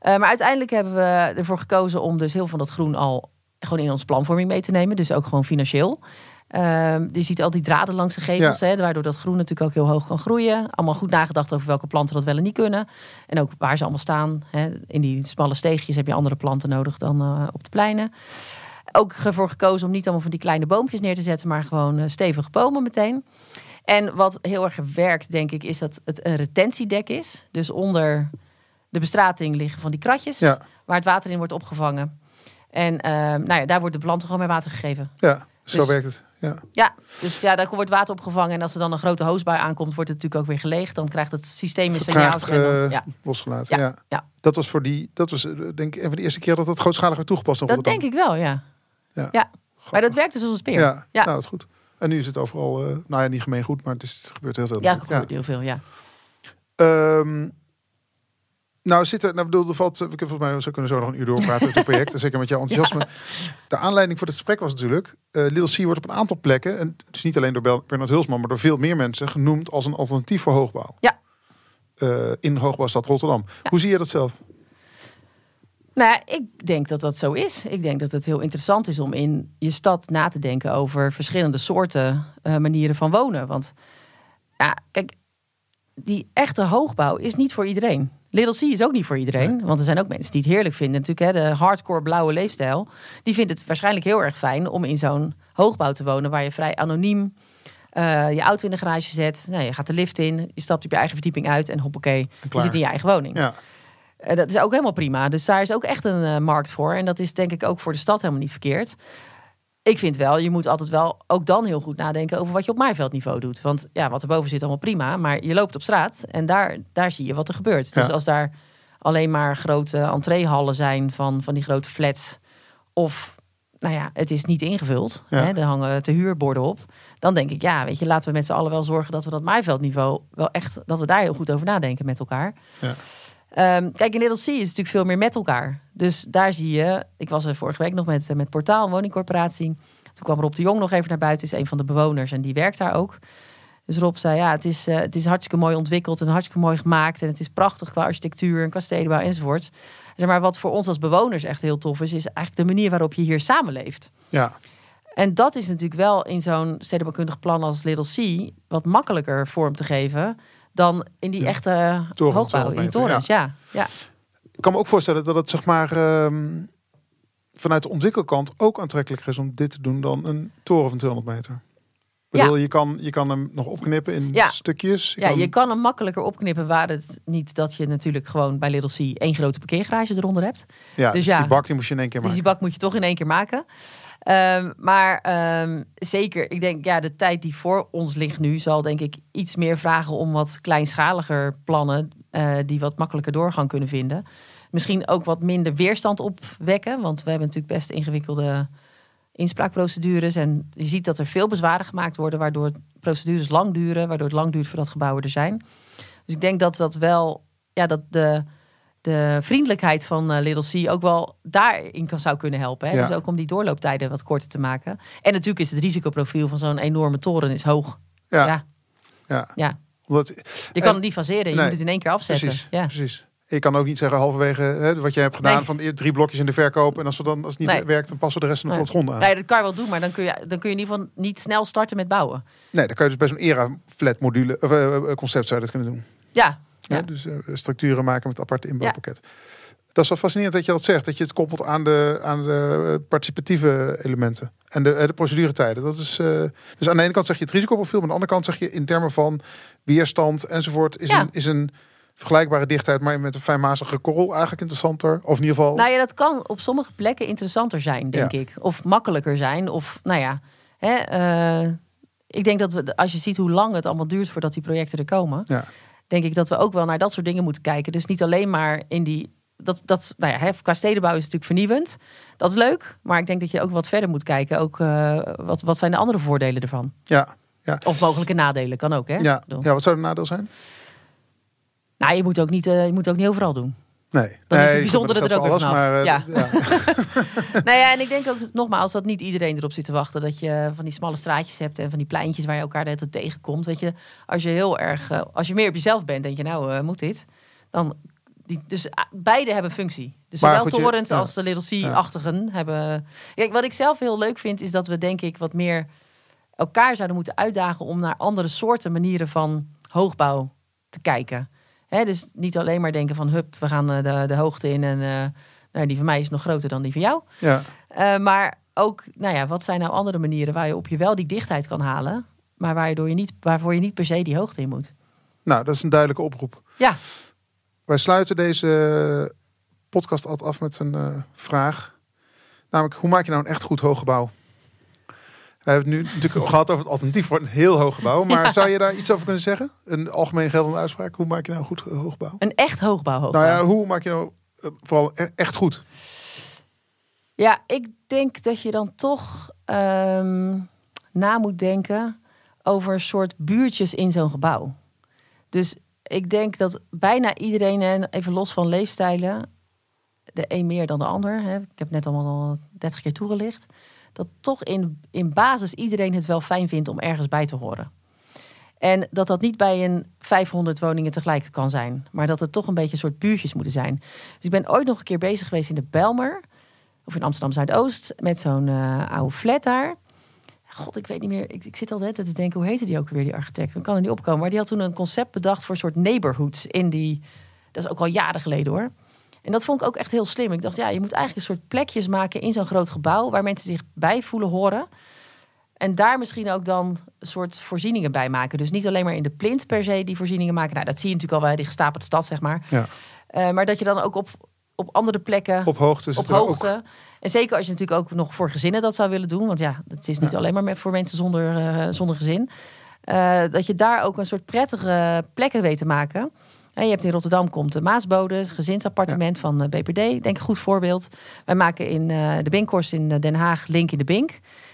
eh, maar uiteindelijk hebben we ervoor gekozen om dus heel van dat groen al gewoon in ons planvorming mee te nemen. Dus ook gewoon financieel. Ehm, je ziet al die draden langs de gevels, hè, waardoor dat groen natuurlijk ook heel hoog kan groeien. Allemaal goed nagedacht over welke planten dat wel en niet kunnen. En ook waar ze allemaal staan. Hè. In die smalle steegjes heb je andere planten nodig dan eh, op de pleinen. Ook ervoor gekozen om niet allemaal van die kleine boompjes neer te zetten, maar gewoon eh, stevige bomen meteen. En wat heel erg werkt, denk ik, is dat het een retentiedek is. Dus onder de bestrating liggen van die kratjes waar het water in wordt opgevangen. En eh, nou ja, daar wordt de planten gewoon mee water gegeven. Ja, zo dus- werkt het. Ja. ja, dus ja, daar wordt water opgevangen. En als er dan een grote hoosbui aankomt, wordt het natuurlijk ook weer geleegd. Dan krijgt het systeem een signaal. Eh, losgelaten. Ja. Ja. Dat was voor die, dat was eh, denk ik even de eerste keer dat dat grootschalig werd toegepast. Dat denk ik wel, ja. Ja. Maar dat werkt dus als een speer. Ja, ja. Nou, dat is goed. En nu is het overal, nou ja, niet gemeen goed, maar het, is, het gebeurt heel veel. Ja, het gebeurt heel veel, ja. Ehm, nou, zit er, nou bedoel, valt, we eh, kunnen volgens mij zo kunnen zo nog een uur doorpraten over het project. Zeker met jouw enthousiasme. De aanleiding voor het gesprek was natuurlijk, uh, C wordt op een aantal plekken, en het is niet alleen door Bernard Hulsman, maar door veel meer mensen genoemd als een alternatief voor hoogbouw. Ja. Uh, in hoogbouwstad Rotterdam. Hoe zie je dat zelf? Nou, ik denk dat dat zo is. Ik denk dat het heel interessant is om in je stad na te denken over verschillende soorten manieren van wonen. Want ja, kijk, die echte hoogbouw is niet voor iedereen. Little C is ook niet voor iedereen. Want er zijn ook mensen die het heerlijk vinden. Natuurlijk, hè, de hardcore blauwe leefstijl. Die vindt het waarschijnlijk heel erg fijn om in zo'n hoogbouw te wonen. Waar je vrij anoniem eh, je auto in de garage zet. Nou, je gaat de lift in. Je stapt op je eigen verdieping uit. En hoppakee, je zit in je eigen woning. Ja. Eh, dat is ook helemaal prima. Dus daar is ook echt een eh, markt voor. En dat is denk ik ook voor de stad helemaal niet verkeerd ik vind wel, je moet altijd wel ook dan heel goed nadenken over wat je op maaiveldniveau doet. Want ja, wat erboven zit allemaal prima, maar je loopt op straat en daar, daar zie je wat er gebeurt. Dus als daar alleen maar grote entreehallen zijn van, van die grote flats of nou ja, het is niet ingevuld. Hè, er hangen te huurborden op. Dan denk ik, ja, weet je, laten we met z'n allen wel zorgen dat we dat maaiveldniveau wel echt, dat we daar heel goed over nadenken met elkaar. Ja. Ehm, kijk, in Little C is het natuurlijk veel meer met elkaar. Dus daar zie je, ik was er vorige week nog met, eh, met Portaal, een woningcorporatie. Toen kwam Rob de Jong nog even naar buiten, is een van de bewoners en die werkt daar ook. Dus Rob zei, ja, het is, eh, het is hartstikke mooi ontwikkeld en hartstikke mooi gemaakt. En het is prachtig qua architectuur en qua stedenbouw enzovoort. Zeg maar, wat voor ons als bewoners echt heel tof is, is eigenlijk de manier waarop je hier samenleeft. Ja. En dat is natuurlijk wel in zo'n stedenbouwkundig plan als Little C wat makkelijker vorm te geven dan in die echte hoogbouw, in torens. Ja. Ja. Ik kan me ook voorstellen dat het zeg maar ehm, vanuit de ontwikkelkant ook aantrekkelijker is om dit te doen dan een toren van 200 meter. Ik Bedoel, je, kan, je kan hem nog opknippen in stukjes. Je ja, kan... je kan hem makkelijker opknippen waar het niet dat je natuurlijk gewoon bij Little C één grote parkeergarage eronder hebt. Ja, dus, dus die bak die moest je in één keer maken. Dus die bak moet je toch in één keer maken. Ehm, maar ehm, zeker, ik denk, ja, de tijd die voor ons ligt nu zal denk ik iets meer vragen om wat kleinschaliger plannen eh, die wat makkelijker doorgang kunnen vinden. Misschien ook wat minder weerstand opwekken, want we hebben natuurlijk best ingewikkelde inspraakprocedures. En je ziet dat er veel bezwaren gemaakt worden, waardoor procedures lang duren, waardoor het lang duurt voordat gebouwen er zijn. Dus ik denk dat dat wel, ja, dat de de vriendelijkheid van uh, Little C ook wel daarin kan, zou kunnen helpen. Hè? Dus ook om die doorlooptijden wat korter te maken. En natuurlijk is het risicoprofiel van zo'n enorme toren is hoog. Ja. Ja. ja. je kan het niet faseren, je moet het in één keer afzetten. Precies, ja. precies. Ik kan ook niet zeggen halverwege hè, wat jij hebt gedaan van drie blokjes in de verkoop. En als, we dan, als het niet werkt, dan passen we de rest van de grond. aan. Nee, dat kan je wel doen, maar dan kun je, dan kun je in ieder geval niet snel starten met bouwen. Nee, dan kan je dus best een era-flat module of eh, eh, concept zou dat kunnen doen. Ja, ja. Dus eh, structuren maken met aparte inbouwpakket. Dat is wel fascinerend dat je dat zegt. Dat je het koppelt aan de, aan de eh, participatieve elementen. En de, eh, de proceduretijden. Dat is, dus aan de ene kant zeg je het risicoprofiel. Maar aan de andere kant zeg je in termen van weerstand enzovoort. Is een... Is een vergelijkbare dichtheid, maar met een fijnmazige korrel eigenlijk interessanter. Of in ieder geval. Nou ja, dat kan op sommige plekken interessanter zijn, denk ik. Of makkelijker zijn. Of nou ja, hè, ik denk dat we, als je ziet hoe lang het allemaal duurt voordat die projecten er komen. Ja denk ik dat we ook wel naar dat soort dingen moeten kijken. Dus niet alleen maar in die. Dat, dat, nou ja, qua stedenbouw is natuurlijk vernieuwend. Dat is leuk. Maar ik denk dat je ook wat verder moet kijken. Ook eh, wat, wat zijn de andere voordelen ervan? Ja, ja. Of mogelijke nadelen kan ook. Hè? Ja. ja, wat zou de nadeel zijn? Nou, je moet ook niet, eh, je moet ook niet overal doen. Nee, dan nee, is het er ook alles, vanaf. Maar, eh, ja. nou ja, en ik denk ook nogmaals dat niet iedereen erop zit te wachten. Dat je van die smalle straatjes hebt en van die pleintjes waar je elkaar net hele tegenkomt. Weet je, als je heel erg, eh, als je meer op jezelf bent, denk je nou, eh, moet dit? Dan, die, dus ah, beide hebben functie. Dus zowel als de Little C-achtigen hebben... Kijk, wat ik zelf heel leuk vind, is dat we denk ik wat meer elkaar zouden moeten uitdagen... om naar andere soorten manieren van hoogbouw te kijken. Hè, dus niet alleen maar denken van hup, we gaan eh, de, de hoogte in en eh, nou, die van mij is nog groter dan die van jou. Ja. Eh, maar ook, nou ja, wat zijn nou andere manieren waar je op je wel die dichtheid kan halen, maar waardoor je niet, waarvoor je niet per se die hoogte in moet? Nou, dat is een duidelijke oproep. Ja. Wij sluiten deze podcast altijd af met een vraag. Namelijk, hoe maak je nou een echt goed hooggebouw? We hebben het nu natuurlijk gehad over het alternatief voor een heel hoog gebouw. Maar zou je daar iets over kunnen zeggen? Een algemeen geldende uitspraak. Hoe maak je nou een goed hoogbouw? Een echt hoogbouw. hoogbouw. Nou ja, hoe maak je nou eh, vooral e-, echt goed? Ja, ik denk dat je dan toch ehm, na moet denken over een soort buurtjes in zo'n gebouw. Dus ik denk dat bijna iedereen, en even los van leefstijlen, de een meer dan de ander. Hè. Ik heb net allemaal al 30 keer toegelicht dat toch in, in basis iedereen het wel fijn vindt om ergens bij te horen. En dat dat niet bij een 500 woningen tegelijk kan zijn, maar dat het toch een beetje een soort buurtjes moeten zijn. Dus ik ben ooit nog een keer bezig geweest in de Belmer, of in Amsterdam Zuidoost, met zo'n eh, oude flat daar. God, ik weet niet meer. Ik, ik zit altijd te denken, hoe heette die ook weer, die architect? Dan kan er niet opkomen. Maar die had toen een concept bedacht voor een soort neighborhoods in die... Dat is ook al jaren geleden hoor. En dat vond ik ook echt heel slim. Ik dacht, ja, je moet eigenlijk een soort plekjes maken in zo'n groot gebouw waar mensen zich bij voelen horen. En daar misschien ook dan een soort voorzieningen bij maken. Dus niet alleen maar in de plint per se die voorzieningen maken. Nou, dat zie je natuurlijk al bij die gestapelde stad, zeg maar. Ja. Eh, maar dat je dan ook op, op andere plekken. Op hoogte. Op hoogte. En zeker als je natuurlijk ook nog voor gezinnen dat zou willen doen. Want ja, het is niet alleen maar voor mensen zonder, eh, zonder gezin. Eh, dat je daar ook een soort prettige plekken weet te maken. En je hebt in Rotterdam komt de Maasbode, gezinsappartement van eh, BPD. Denk een goed voorbeeld. Wij maken in eh, de Binkhorst in eh, Den Haag Link in de Bink.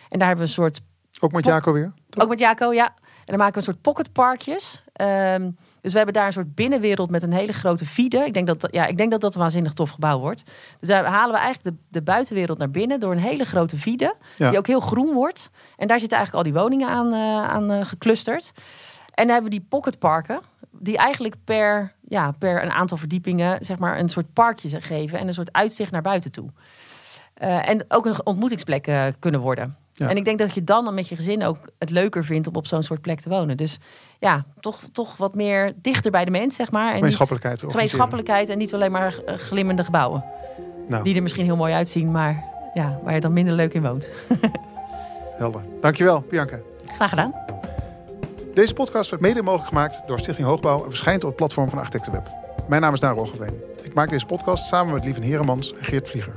En daar hebben we een soort... Ook met Jaco weer? Ook met Jaco, ja. En dan maken we een soort pocketparkjes. Ehm, dus we hebben daar een soort binnenwereld met een hele grote vide. Ik denk dat ja, ik denk dat, dat een waanzinnig tof gebouw wordt. Dus daar halen we eigenlijk de, de buitenwereld naar binnen door een hele grote vide. Die ook heel groen wordt. En daar zitten eigenlijk al die woningen aan, aan geclusterd. En dan hebben we die pocketparken die eigenlijk per, ja, per een aantal verdiepingen zeg maar, een soort parkje geven en een soort uitzicht naar buiten toe. Eh, en ook een ontmoetingsplek eh, kunnen worden. En ik denk dat je dan met je gezin ook het leuker vindt om op zo'n soort plek te wonen. Dus ja, toch, toch wat meer dichter bij de mens, zeg maar. En gemeenschappelijkheid. Niet, gemeenschappelijkheid en niet alleen maar glimmende gebouwen. Nou. Die er misschien heel mooi uitzien, maar ja, waar je dan minder leuk in woont. Helder. Dankjewel, Bianca. Graag gedaan. Deze podcast werd mede mogelijk gemaakt door Stichting Hoogbouw en verschijnt op het platform van Architectenweb. Mijn naam is Daan Roggeveen. Ik maak deze podcast samen met Lieven Heremans en Geert Vlieger.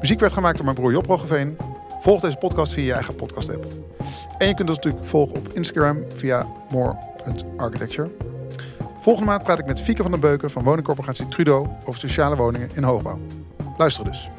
Muziek werd gemaakt door mijn broer Job Roggeveen. Volg deze podcast via je eigen podcast-app. En je kunt ons natuurlijk volgen op Instagram via more.architecture. Volgende maand praat ik met Fieke van den Beuken van woningcorporatie Trudo over sociale woningen in hoogbouw. Luister dus.